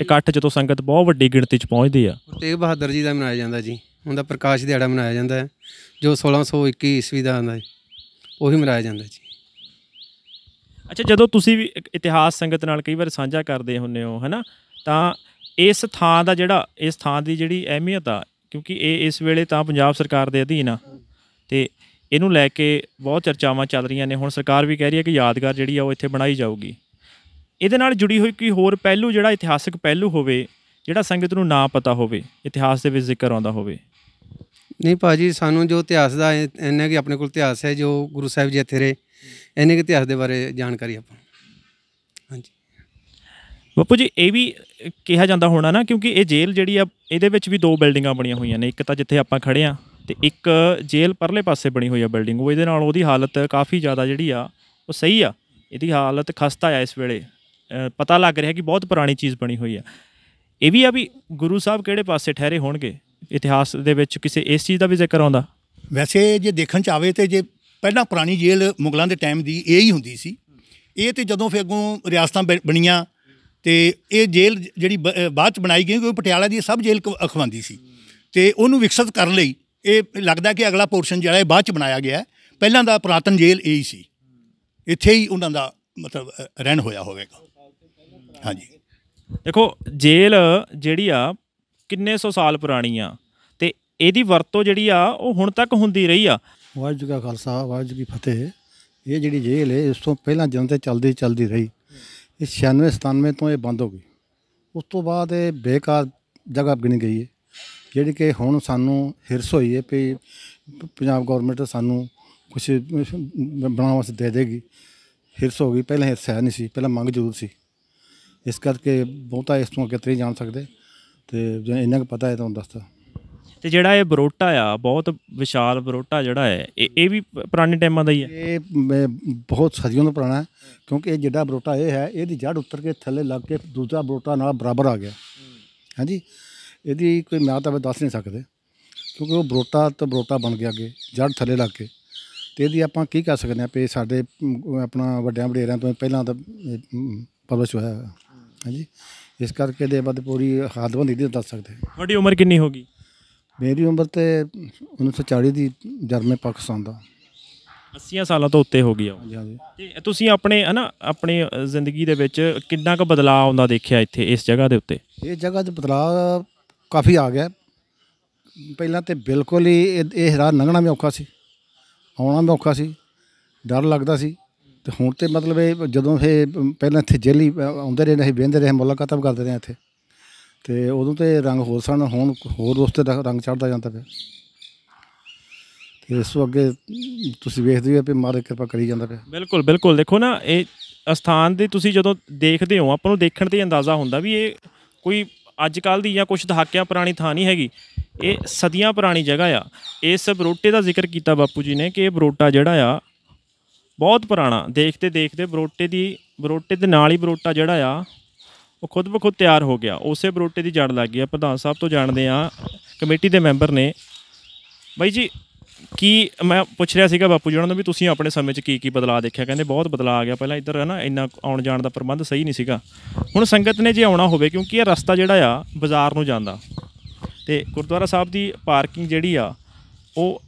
ਇਕੱਠ ਜਦੋਂ ਸੰਗਤ ਬਹੁਤ ਵੱਡੀ ਗਿਣਤੀ 'ਚ ਪਹੁੰਚਦੀ ਆ ਗੁਰੂ ਤੇਗ ਬਹਾਦਰ ਜੀ ਦਾ ਮਨਾਇਆ ਜਾਂਦਾ ਜੀ ਉਹਦਾ ਪ੍ਰਕਾਸ਼ ਦਿਹਾੜਾ ਮਨਾਇਆ ਜਾਂਦਾ ਹੈ ਜੋ 1621 ਈਸਵੀ ਦਾ ਆਉਂਦਾ ਹੈ ਉਹੀ ਮਨਾਇਆ ਜਾਂਦਾ ਜੀ ਅੱਛਾ ਜਦੋਂ ਤੁਸੀਂ ਵੀ ਇਤਿਹਾਸ ਸੰਗਤ ਨਾਲ ਕਈ ਵਾਰ ਸਾਂਝਾ ਕਰਦੇ ਹੁੰਨੇ ਹੋ ਹਨਾ ਤਾਂ ਇਸ ਥਾਂ ਦਾ ਜਿਹੜਾ ਇਸ ਥਾਂ ਦੀ ਜਿਹੜੀ ਅਹਿਮੀਅਤ ਆ ਕਿਉਂਕਿ ਇਹ ਇਸ ਵੇਲੇ ਤਾਂ ਪੰਜਾਬ ਸਰਕਾਰ ਦੇ ਅਧੀਨ ਆ ਤੇ ਇਹਨੂੰ ਲੈ ਕੇ ਬਹੁਤ ਚਰਚਾਵਾਂ ਚੱਲ ਰਹੀਆਂ ਨੇ ਹੁਣ ਸਰਕਾਰ ਵੀ ਕਹਿ ਰਹੀ ਹੈ ਕਿ ਯਾਦਗਾਰ ਜਿਹੜੀ ਆ ਉਹ ਇੱਥੇ ਬਣਾਈ ਜਾਊਗੀ ਇਹਦੇ ਨਾਲ ਜੁੜੀ ਹੋਈ ਕੋਈ ਹੋਰ ਪਹਿਲੂ ਜਿਹੜਾ ਇਤਿਹਾਸਿਕ ਪਹਿਲੂ ਹੋਵੇ ਜਿਹੜਾ ਸੰਗਤ ਨੂੰ ਨਾ ਪਤਾ ਹੋਵੇ ਇਤਿਹਾਸ ਦੇ ਵਿੱਚ ਜ਼ਿਕਰ ਆਉਂਦਾ ਹੋਵੇ ਨਹੀਂ ਭਾਜੀ ਸਾਨੂੰ ਜੋ ਇਤਿਹਾਸ ਦਾ ਇੰਨਾ ਕਿ ਆਪਣੇ ਕੋਲ ਇਤਿਹਾਸ ਹੈ ਜੋ ਗੁਰੂ ਸਾਹਿਬ ਜੀ ਇੱਥੇ ਰਹੇ ਇੰਨੇ ਕਿ ਇਤਿਹਾਸ ਦੇ ਬਾਰੇ ਜਾਣਕਾਰੀ ਆਪਾਂ ਹਾਂਜੀ ਬਪੂ ਜੀ ਇਹ ਵੀ ਕਿਹਾ ਜਾਂਦਾ ਹੋਣਾ ਨਾ ਕਿਉਂਕਿ ਇਹ ਜੇਲ੍ਹ ਜਿਹੜੀ ਆ ਇਹਦੇ ਵਿੱਚ ਵੀ ਦੋ ਬਿਲਡਿੰਗਾਂ ਬਣੀਆਂ ਹੋਈਆਂ ਨੇ ਇੱਕ ਤਾਂ ਜਿੱਥੇ ਆਪਾਂ ਖੜੇ ਆ ਤੇ ਇੱਕ ਜੇਲ੍ਹ ਪਰਲੇ ਪਾਸੇ ਬਣੀ ਹੋਈ ਆ ਬਿਲਡਿੰਗ ਉਹ ਇਹਦੇ ਨਾਲ ਉਹਦੀ ਹਾਲਤ ਕਾਫੀ ਜ਼ਿਆਦਾ ਜਿਹੜੀ ਆ ਉਹ ਸਹੀ ਆ ਇਹਦੀ ਹਾਲਤ ਖਸਤਾ ਆ ਇਸ ਵੇਲੇ ਪਤਾ ਲੱਗ ਰਿਹਾ ਕਿ ਬਹੁਤ ਪੁਰਾਣੀ ਚੀਜ਼ ਬਣੀ ਹੋਈ ਆ ਇਹ ਵੀ ਆ ਵੀ ਗੁਰੂ ਸਾਹਿਬ ਕਿਹੜੇ ਪਾਸੇ ਠਹਿਰੇ ਹੋਣਗੇ ਇਤਿਹਾਸ ਦੇ ਵਿੱਚ ਕਿਸੇ ਇਸ ਚੀਜ਼ ਦਾ ਵੀ ਜ਼ਿਕਰ ਆਉਂਦਾ ਵੈਸੇ ਜੇ ਦੇਖਣ ਚ ਆਵੇ ਤੇ ਜੇ ਪਹਿਲਾਂ ਪੁਰਾਣੀ ਜੇਲ੍ਹ ਮੁਗਲਾਂ ਦੇ ਟਾਈਮ ਦੀ ਇਹ ਹੀ ਹੁੰਦੀ ਸੀ ਇਹ ਤੇ ਜਦੋਂ ਫਿਰ ਅਗੋਂ ਰਿਆਸਤਾਂ ਬਣੀਆਂ ਤੇ ਇਹ ਜੇਲ੍ਹ ਜਿਹੜੀ ਬਾਅਦ ਚ ਬਣਾਈ ਗਈ ਕਿਉਂਕਿ ਪਟਿਆਲਾ ਦੀ ਸਭ ਜੇਲ੍ਹ ਅਖਵਾਂਦੀ ਸੀ ਤੇ ਉਹਨੂੰ ਵਿਕਸਿਤ ਕਰਨ ਲਈ ਇਹ ਲੱਗਦਾ ਕਿ ਅਗਲਾ ਪੋਰਸ਼ਨ ਜਿਹੜਾ ਇਹ ਬਾਅਦ ਚ ਬਣਾਇਆ ਗਿਆ ਪਹਿਲਾਂ ਦਾ ਪ੍ਰਾਤਨ ਜੇਲ੍ਹ ਇਹ ਹੀ ਸੀ ਇੱਥੇ ਹੀ ਉਹਨਾਂ ਦਾ ਮਤਲਬ ਰਹਿਣ ਹੋਇਆ ਹੋਵੇਗਾ ਹਾਂਜੀ ਦੇਖੋ ਜੇਲ੍ਹ ਜਿਹੜੀ ਆ ਕਿੰਨੇ ਸੌ ਸਾਲ ਪੁਰਾਣੀ ਆ ਤੇ ਇਹਦੀ ਵਰਤੋਂ ਜਿਹੜੀ ਆ ਉਹ ਹੁਣ ਤੱਕ ਹੁੰਦੀ ਰਹੀ ਆ ਵਾਹਿਗੁਰੂ ਕਾ ਖਾਲਸਾ ਵਾਹਿਗੁਰੂ ਕੀ ਫਤਿਹ ਇਹ ਜਿਹੜੀ ਜੇਲ੍ਹ ਹੈ ਇਸ ਤੋਂ ਪਹਿਲਾਂ ਜਦੋਂ ਤੇ ਚੱਲਦੀ ਚੱਲਦੀ ਰਹੀ ਇਹ 96 97 ਤੋਂ ਇਹ ਬੰਦ ਹੋ ਗਈ ਉਸ ਤੋਂ ਬਾਅਦ ਇਹ ਬੇਕਾਰ ਜਗ੍ਹਾ ਬਣ ਗਈ ਹੈ ਜਿਹੜੀ ਕਿ ਹੁਣ ਸਾਨੂੰ ਹਿਰਸ ਹੋਈ ਹੈ ਕਿ ਪੰਜਾਬ ਗਵਰਨਮੈਂਟ ਸਾਨੂੰ ਕੁਝ ਬਣਾਉਣ ਵਾਸਤੇ ਦੇ ਦੇਗੀ ਹਿਰਸ ਹੋ ਗਈ ਪਹਿਲਾਂ ਹਿਰਸ ਹੈ ਨਹੀਂ ਸੀ ਪਹਿਲਾਂ ਮੰਗ ਜ਼ਰੂਰ ਸੀ ਇਸ ਕਰਕੇ ਬਹੁਤਾ ਇਸ ਤੋਂ ਅੱਗੇ ਤਰੀ ਜਾਣ ਸਕਦੇ ਤੇ ਜਾਂ ਇੰਨਾ ਕੁ ਪਤਾ ਹੈ ਤੁਹਾਨੂੰ ਦੱਸਦਾ ਤੇ ਜਿਹੜਾ ਇਹ ਬਰੋਟਾ ਆ ਬਹੁਤ ਵਿਸ਼ਾਲ ਬਰੋਟਾ ਜਿਹੜਾ ਹੈ ਇਹ ਇਹ ਵੀ ਪੁਰਾਣੇ ਟਾਈਮਾਂ ਦਾ ਹੀ ਹੈ ਇਹ ਬਹੁਤ ਸਦੀਆਂ ਤੋਂ ਪੁਰਾਣਾ ਹੈ ਕਿਉਂਕਿ ਇਹ ਜਿਹੜਾ ਬਰੋਟਾ ਇਹ ਹੈ ਇਹਦੀ ਜੜ ਉੱਤਰ ਕੇ ਥੱਲੇ ਲੱਗ ਕੇ ਦੂਜਾ ਬਰੋਟਾ ਨਾਲ ਬਰਾਬਰ ਆ ਗਿਆ ਹਾਂਜੀ ਇਹਦੀ ਕੋਈ ਮੈਂ ਤਾਂ ਦੱਸ ਨਹੀਂ ਸਕਦੇ ਕਿਉਂਕਿ ਉਹ ਬਰੋਟਾ ਤੋਂ ਬਰੋਟਾ ਬਣ ਗਿਆ ਅੱਗੇ ਜੜ ਥੱਲੇ ਲੱਗ ਕੇ ਤੇ ਇਹਦੀ ਆਪਾਂ ਕੀ ਕਰ ਸਕਦੇ ਆ ਪੇ ਸਾਡੇ ਆਪਣਾ ਵੱਡਿਆਂ ਵਡੇਰਿਆਂ ਤੋਂ ਪਹਿਲਾਂ ਤਾਂ ਪਰਵਸ਼ ਹੋਇਆ ਹਾਂਜੀ ਇਸ ਕਰਕੇ ਦੇ ਬਾਅਦ ਪੂਰੀ ਹਾਦਬੰਦੀ ਦੀ ਦੱਸ ਸਕਦੇ ਤੁਹਾਡੀ ਉਮਰ ਕਿੰਨੀ ਹੋ ਗਈ ਮੇਰੀ ਉਮਰ ਤੇ 1940 ਦੀ ਜਰਮੇ ਪਾਕਿਸਤਾਨ ਦਾ 80 ਸਾਲਾਂ ਤੋਂ ਉੱਤੇ ਹੋ ਗਈ ਆ ਤੇ ਤੁਸੀਂ ਆਪਣੇ ਹਨਾ ਆਪਣੇ ਜ਼ਿੰਦਗੀ ਦੇ ਵਿੱਚ ਕਿੰਨਾ ਕੁ ਬਦਲਾਅ ਆਉਂਦਾ ਦੇਖਿਆ ਇੱਥੇ ਇਸ ਜਗ੍ਹਾ ਦੇ ਉੱਤੇ ਇਹ ਜਗ੍ਹਾ 'ਚ ਬਦਲਾਅ ਕਾਫੀ ਆ ਗਿਆ ਪਹਿਲਾਂ ਤੇ ਬਿਲਕੁਲ ਹੀ ਇਹ- ਰਾਹ ਲੰਘਣਾ ਵੀ ਔਖਾ ਸੀ ਆਉਣਾ ਵੀ ਔਖਾ ਸੀ ਡਰ ਲੱਗਦਾ ਸੀ ਤੇ ਹੁਣ ਤੇ ਮਤਲਬ ਇਹ ਜਦੋਂ ਇਹ ਪਹਿਲਾਂ ਇੱਥੇ ਜੇਲੀ ਆਉਂਦੇ ਰਹੇ ਨਹੀਂ ਵੇਂਦੇ ਰਹੇ ਮੁਲਾਕਾਤਾਂ ਕਰਦੇ ਰਹੇ ਇੱਥੇ ਤੇ ਉਦੋਂ ਤੇ ਰੰਗ ਹੋਰ ਸਨ ਹੁਣ ਹੋਰ ਉਸ ਤੇ ਰੰਗ ਚੜਦਾ ਜਾਂਦਾ ਪਿਆ ਤੇ ਇਸ ਤੋਂ ਅੱਗੇ ਤੁਸੀਂ ਵੇਖਦੇ ਹੋ ਕਿ ਮਾਰੇ ਕਿਰਪਾ ਕਰੀ ਜਾਂਦਾ ਪਿਆ ਬਿਲਕੁਲ ਬਿਲਕੁਲ ਦੇਖੋ ਨਾ ਇਹ ਸਥਾਨ ਦੇ ਤੁਸੀਂ ਜਦੋਂ ਦੇਖਦੇ ਹੋ ਆਪਾਂ ਨੂੰ ਦੇਖਣ ਤੇ ਅੰਦਾਜ਼ਾ ਹੁੰਦਾ ਵੀ ਇਹ ਕੋਈ ਅੱਜ ਕੱਲ ਦੀ ਜਾਂ ਕੁਝ ਦਹਾਕਿਆਂ ਪੁਰਾਣੀ ਥਾਂ ਨਹੀਂ ਹੈਗੀ ਇਹ ਸਦੀਆਂ ਪੁਰਾਣੀ ਜਗ੍ਹਾ ਆ ਇਸ ਬਰੋਟੇ ਦਾ ਜ਼ਿਕਰ ਕੀਤਾ ਬਾਪੂ ਜੀ ਨੇ ਕਿ ਇਹ ਬਰੋਟਾ ਜਿਹੜਾ ਆ ਬਹੁਤ ਪੁਰਾਣਾ ਦੇਖਦੇ ਦੇਖਦੇ ਬਰੋਟੇ ਦੀ ਬਰੋਟੇ ਦੇ ਨਾਲ ਹੀ ਬਰੋਟਾ ਜਿਹੜਾ ਆ ਉਹ ਖੁਦ ਬਖੁਦ ਤਿਆਰ ਹੋ ਗਿਆ ਉਸੇ ਬਰੋਟੇ ਦੀ ਜੜ ਲੱਗ ਗਈ ਆ ਪ੍ਰਧਾਨ ਸਾਹਿਬ ਤੋਂ ਜਾਣਦੇ ਆ ਕਮੇਟੀ ਦੇ ਮੈਂਬਰ ਨੇ ਬਾਈ ਜੀ ਕੀ ਮੈਂ ਪੁੱਛ ਰਿਹਾ ਸੀਗਾ ਬਾਪੂ ਜੀ ਉਹਨਾਂ ਨੂੰ ਵੀ ਤੁਸੀਂ ਆਪਣੇ ਸਮੇਂ 'ਚ ਕੀ ਕੀ ਬਦਲਾਅ ਦੇਖਿਆ ਕਹਿੰਦੇ ਬਹੁਤ ਬਦਲਾਅ ਆ ਗਿਆ ਪਹਿਲਾਂ ਇੱਧਰ ਹੈ ਨਾ ਇੰਨਾ ਆਉਣ ਜਾਣ ਦਾ ਪ੍ਰਬੰਧ ਸਹੀ ਨਹੀਂ ਸੀਗਾ ਹੁਣ ਸੰਗਤ ਨੇ ਜੇ ਆਉਣਾ ਹੋਵੇ ਕਿਉਂਕਿ ਇਹ ਰਸਤਾ ਜਿਹੜਾ ਆ ਬਾਜ਼ਾਰ ਨੂੰ ਜਾਂਦਾ ਤੇ ਗੁਰਦੁਆਰਾ ਸਾਹਿਬ ਦੀ ਪਾਰਕਿੰਗ ਜਿਹੜੀ ਆ ਉਹ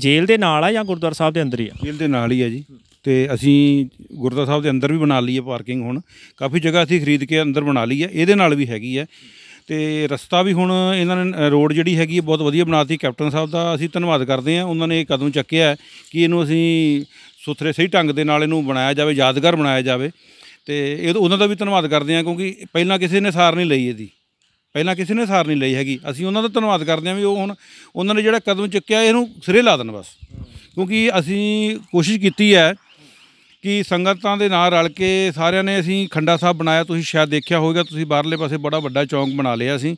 ਜੇਲ੍ਹ ਦੇ ਨਾਲ ਆ ਜਾਂ ਗੁਰਦੁਆਰਾ ਸਾਹਿਬ ਦੇ ਅੰਦਰ ਹੀ ਆ ਜੇਲ੍ਹ ਦੇ ਨਾਲ ਹੀ ਆ ਜੀ ਤੇ ਅਸੀਂ ਗੁਰਦੁਆਰਾ ਸਾਹਿਬ ਦੇ ਅੰਦਰ ਵੀ ਬਣਾ ਲਈ ਹੈ ਪਾਰਕਿੰਗ ਹੁਣ ਕਾਫੀ ਜਗ੍ਹਾ ਅਸੀਂ ਖਰੀਦ ਕੇ ਅੰਦਰ ਬਣਾ ਲਈ ਹੈ ਇਹਦੇ ਨਾਲ ਵੀ ਹੈਗੀ ਹੈ ਤੇ ਰਸਤਾ ਵੀ ਹੁਣ ਇਹਨਾਂ ਨੇ ਰੋਡ ਜਿਹੜੀ ਹੈਗੀ ਹੈ ਬਹੁਤ ਵਧੀਆ ਬਣਾਤੀ ਕੈਪਟਨ ਸਾਹਿਬ ਦਾ ਅਸੀਂ ਧੰਨਵਾਦ ਕਰਦੇ ਹਾਂ ਉਹਨਾਂ ਨੇ ਇਹ ਕਦਮ ਚੱਕਿਆ ਕਿ ਇਹਨੂੰ ਅਸੀਂ ਸੁਥਰੇ ਸਹੀ ਢੰਗ ਦੇ ਨਾਲ ਇਹਨੂੰ ਬਣਾਇਆ ਜਾਵੇ ਯਾਦਗਾਰ ਬਣਾਇਆ ਜਾਵੇ ਤੇ ਇਹ ਉਹਨਾਂ ਦਾ ਵੀ ਧੰਨਵਾਦ ਕਰਦੇ ਹਾਂ ਕਿਉਂਕਿ ਪਹਿਲਾਂ ਕਿਸੇ ਨੇ ਸਾਰ ਨਹੀਂ ਲਈ ਇਹਦੀ ਪਹਿਲਾਂ ਕਿਸੇ ਨੇ ਸਾਰ ਨਹੀਂ ਲਈ ਹੈਗੀ ਅਸੀਂ ਉਹਨਾਂ ਦਾ ਧੰਨਵਾਦ ਕਰਦੇ ਹਾਂ ਵੀ ਉਹ ਹੁਣ ਉਹਨਾਂ ਨੇ ਜਿਹੜਾ ਕਦਮ ਚੁੱਕਿਆ ਇਹਨੂੰ ਸਿਰੇ ਲਾ ਦੇਣ ਬਸ ਕਿਉਂਕਿ ਅਸੀਂ ਕੋਸ਼ਿਸ਼ ਕੀਤੀ ਹੈ ਕਿ ਸੰਗਤਾਂ ਦੇ ਨਾਲ ਰਲ ਕੇ ਸਾਰਿਆਂ ਨੇ ਅਸੀਂ ਖੰਡਾ ਸਾਹਿਬ ਬਣਾਇਆ ਤੁਸੀਂ ਸ਼ਾਇਦ ਦੇਖਿਆ ਹੋਵੇਗਾ ਤੁਸੀਂ ਬਾਹਰਲੇ ਪਾਸੇ ਬੜਾ ਵੱਡਾ ਚੌਂਕ ਬਣਾ ਲਿਆ ਅਸੀਂ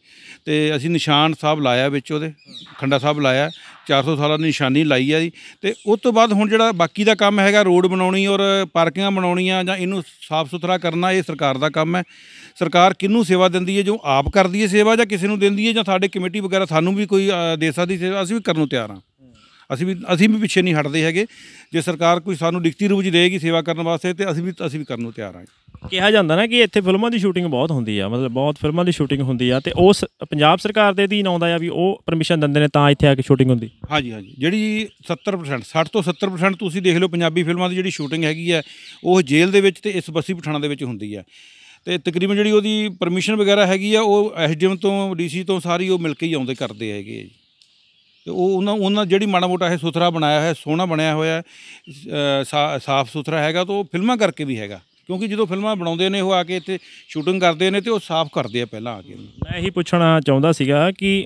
ਤੇ ਅਸੀਂ ਨਿਸ਼ਾਨ ਸਾਹਿਬ ਲਾਇਆ ਵਿੱਚ ਉਹਦੇ ਖੰਡਾ ਸਾਹਿਬ ਲਾਇਆ 400 ਸਾਲਾਂ ਦੀ ਨਿਸ਼ਾਨੀ ਲਾਈ ਆ ਜੀ ਤੇ ਉਸ ਤੋਂ ਬਾਅਦ ਹੁਣ ਜਿਹੜਾ ਬਾਕੀ ਦਾ ਕੰਮ ਹੈਗਾ ਰੋਡ ਬਣਾਉਣੀ ਔਰ ਪਾਰਕਿੰਗਾਂ ਬਣਾਉਣੀਆਂ ਜਾਂ ਇਹਨੂੰ ਸਾਫ਼ ਸੁਥਰਾ ਕਰਨਾ ਇਹ ਸਰਕਾਰ ਦਾ ਕੰਮ ਹੈ ਸਰਕਾਰ ਕਿੰਨੂੰ ਸੇਵਾ ਦਿੰਦੀ ਹੈ ਜੋ ਆਪ ਕਰਦੀ ਹੈ ਸੇਵਾ ਜਾਂ ਕਿਸੇ ਨੂੰ ਦਿੰਦੀ ਹੈ ਜਾਂ ਸਾਡੇ ਕਮੇਟੀ ਵਗੈਰਾ ਸਾਨੂੰ ਵੀ ਕੋਈ ਦੇ ਸਕਦੀ ਸੇਵਾ ਅਸੀਂ ਵੀ ਕਰਨ ਨੂੰ ਤਿਆਰ ਹਾਂ ਅਸੀਂ ਵੀ ਅਸੀਂ ਵੀ ਪਿੱਛੇ ਨਹੀਂ ਹਟਦੇ ਹੈਗੇ ਜੇ ਸਰਕਾਰ ਕੋਈ ਸਾਨੂੰ ਲਿਖਤੀ ਰੂਪ ਵਿੱਚ ਦੇਗੀ ਸੇਵਾ ਕਰਨ ਵਾਸਤੇ ਤੇ ਅਸੀਂ ਵੀ ਅਸੀਂ ਵੀ ਕਰਨ ਨੂੰ ਤਿਆਰ ਹਾਂ ਕਿਹਾ ਜਾਂਦਾ ਨਾ ਕਿ ਇੱਥੇ ਫਿਲਮਾਂ ਦੀ ਸ਼ੂਟਿੰਗ ਬਹੁਤ ਹੁੰਦੀ ਆ ਮਤਲਬ ਬਹੁਤ ਫਿਲਮਾਂ ਦੀ ਸ਼ੂਟਿੰਗ ਹੁੰਦੀ ਆ ਤੇ ਉਸ ਪੰਜਾਬ ਸਰਕਾਰ ਦੇ ਅਧੀਨ ਆਉਂਦਾ ਆ ਵੀ ਉਹ ਪਰਮਿਸ਼ਨ ਦਿੰਦੇ ਨੇ ਤਾਂ ਇੱਥੇ ਆ ਕੇ ਸ਼ੂਟਿੰਗ ਹੁੰਦੀ ਹਾਂਜੀ ਹਾਂਜੀ ਜਿਹੜੀ 70% 60 ਤੋਂ 70% ਤੁਸੀਂ ਦੇਖ ਲਓ ਪੰਜਾਬੀ ਫਿਲਮਾਂ ਦੀ ਜਿਹੜੀ ਸ਼ੂਟਿੰਗ ਹੈਗੀ ਆ ਉਹ ਜੇਲ੍ਹ ਦੇ ਵਿੱਚ ਤੇ ਇਸ ਬਸੀ ਪਠਾਣਾ ਦੇ ਵਿੱਚ ਹੁੰਦੀ ਆ ਤੇ ਤਕਰੀਬਨ ਜਿਹੜੀ ਉਹਦੀ ਪਰਮਿਸ਼ਨ ਵਗੈਰਾ ਹੈਗੀ ਆ ਉਹ ਐਸਡੀਐਮ ਤੋਂ ਡੀਸੀ ਤੋਂ ਸਾਰੀ ਉਹ ਮਿਲ ਕੇ ਹੀ ਆਉਂਦੇ ਕਰਦੇ ਹੈਗੇ ਜੀ ਤੇ ਉਹ ਉਹਨਾਂ ਉਹਨਾਂ ਜਿਹੜੀ ਮਾੜਾ ਮੋਟਾ ਇਹ ਸੁਥਰਾ ਬਣਾਇਆ ਹੋਇਆ ਸੋਹਣਾ ਬਣਿਆ ਹੋਇਆ ਸਾਫ ਸੁਥਰਾ ਹੈਗਾ ਤਾਂ ਉਹ ਫਿਲਮਾਂ ਕਰਕੇ ਵੀ ਹੈਗਾ ਕਿਉਂਕਿ ਜਦੋਂ ਫਿਲਮਾਂ ਬਣਾਉਂਦੇ ਨੇ ਉਹ ਆ ਕੇ ਇੱਥੇ ਸ਼ੂਟਿੰਗ ਕਰਦੇ ਨੇ ਤੇ ਉਹ ਸਾਫ਼ ਕਰਦੇ ਆ ਪਹਿਲਾਂ ਆ ਕੇ ਮੈਂ ਇਹੀ ਪੁੱਛਣਾ ਚਾਹੁੰਦਾ ਸੀਗਾ ਕਿ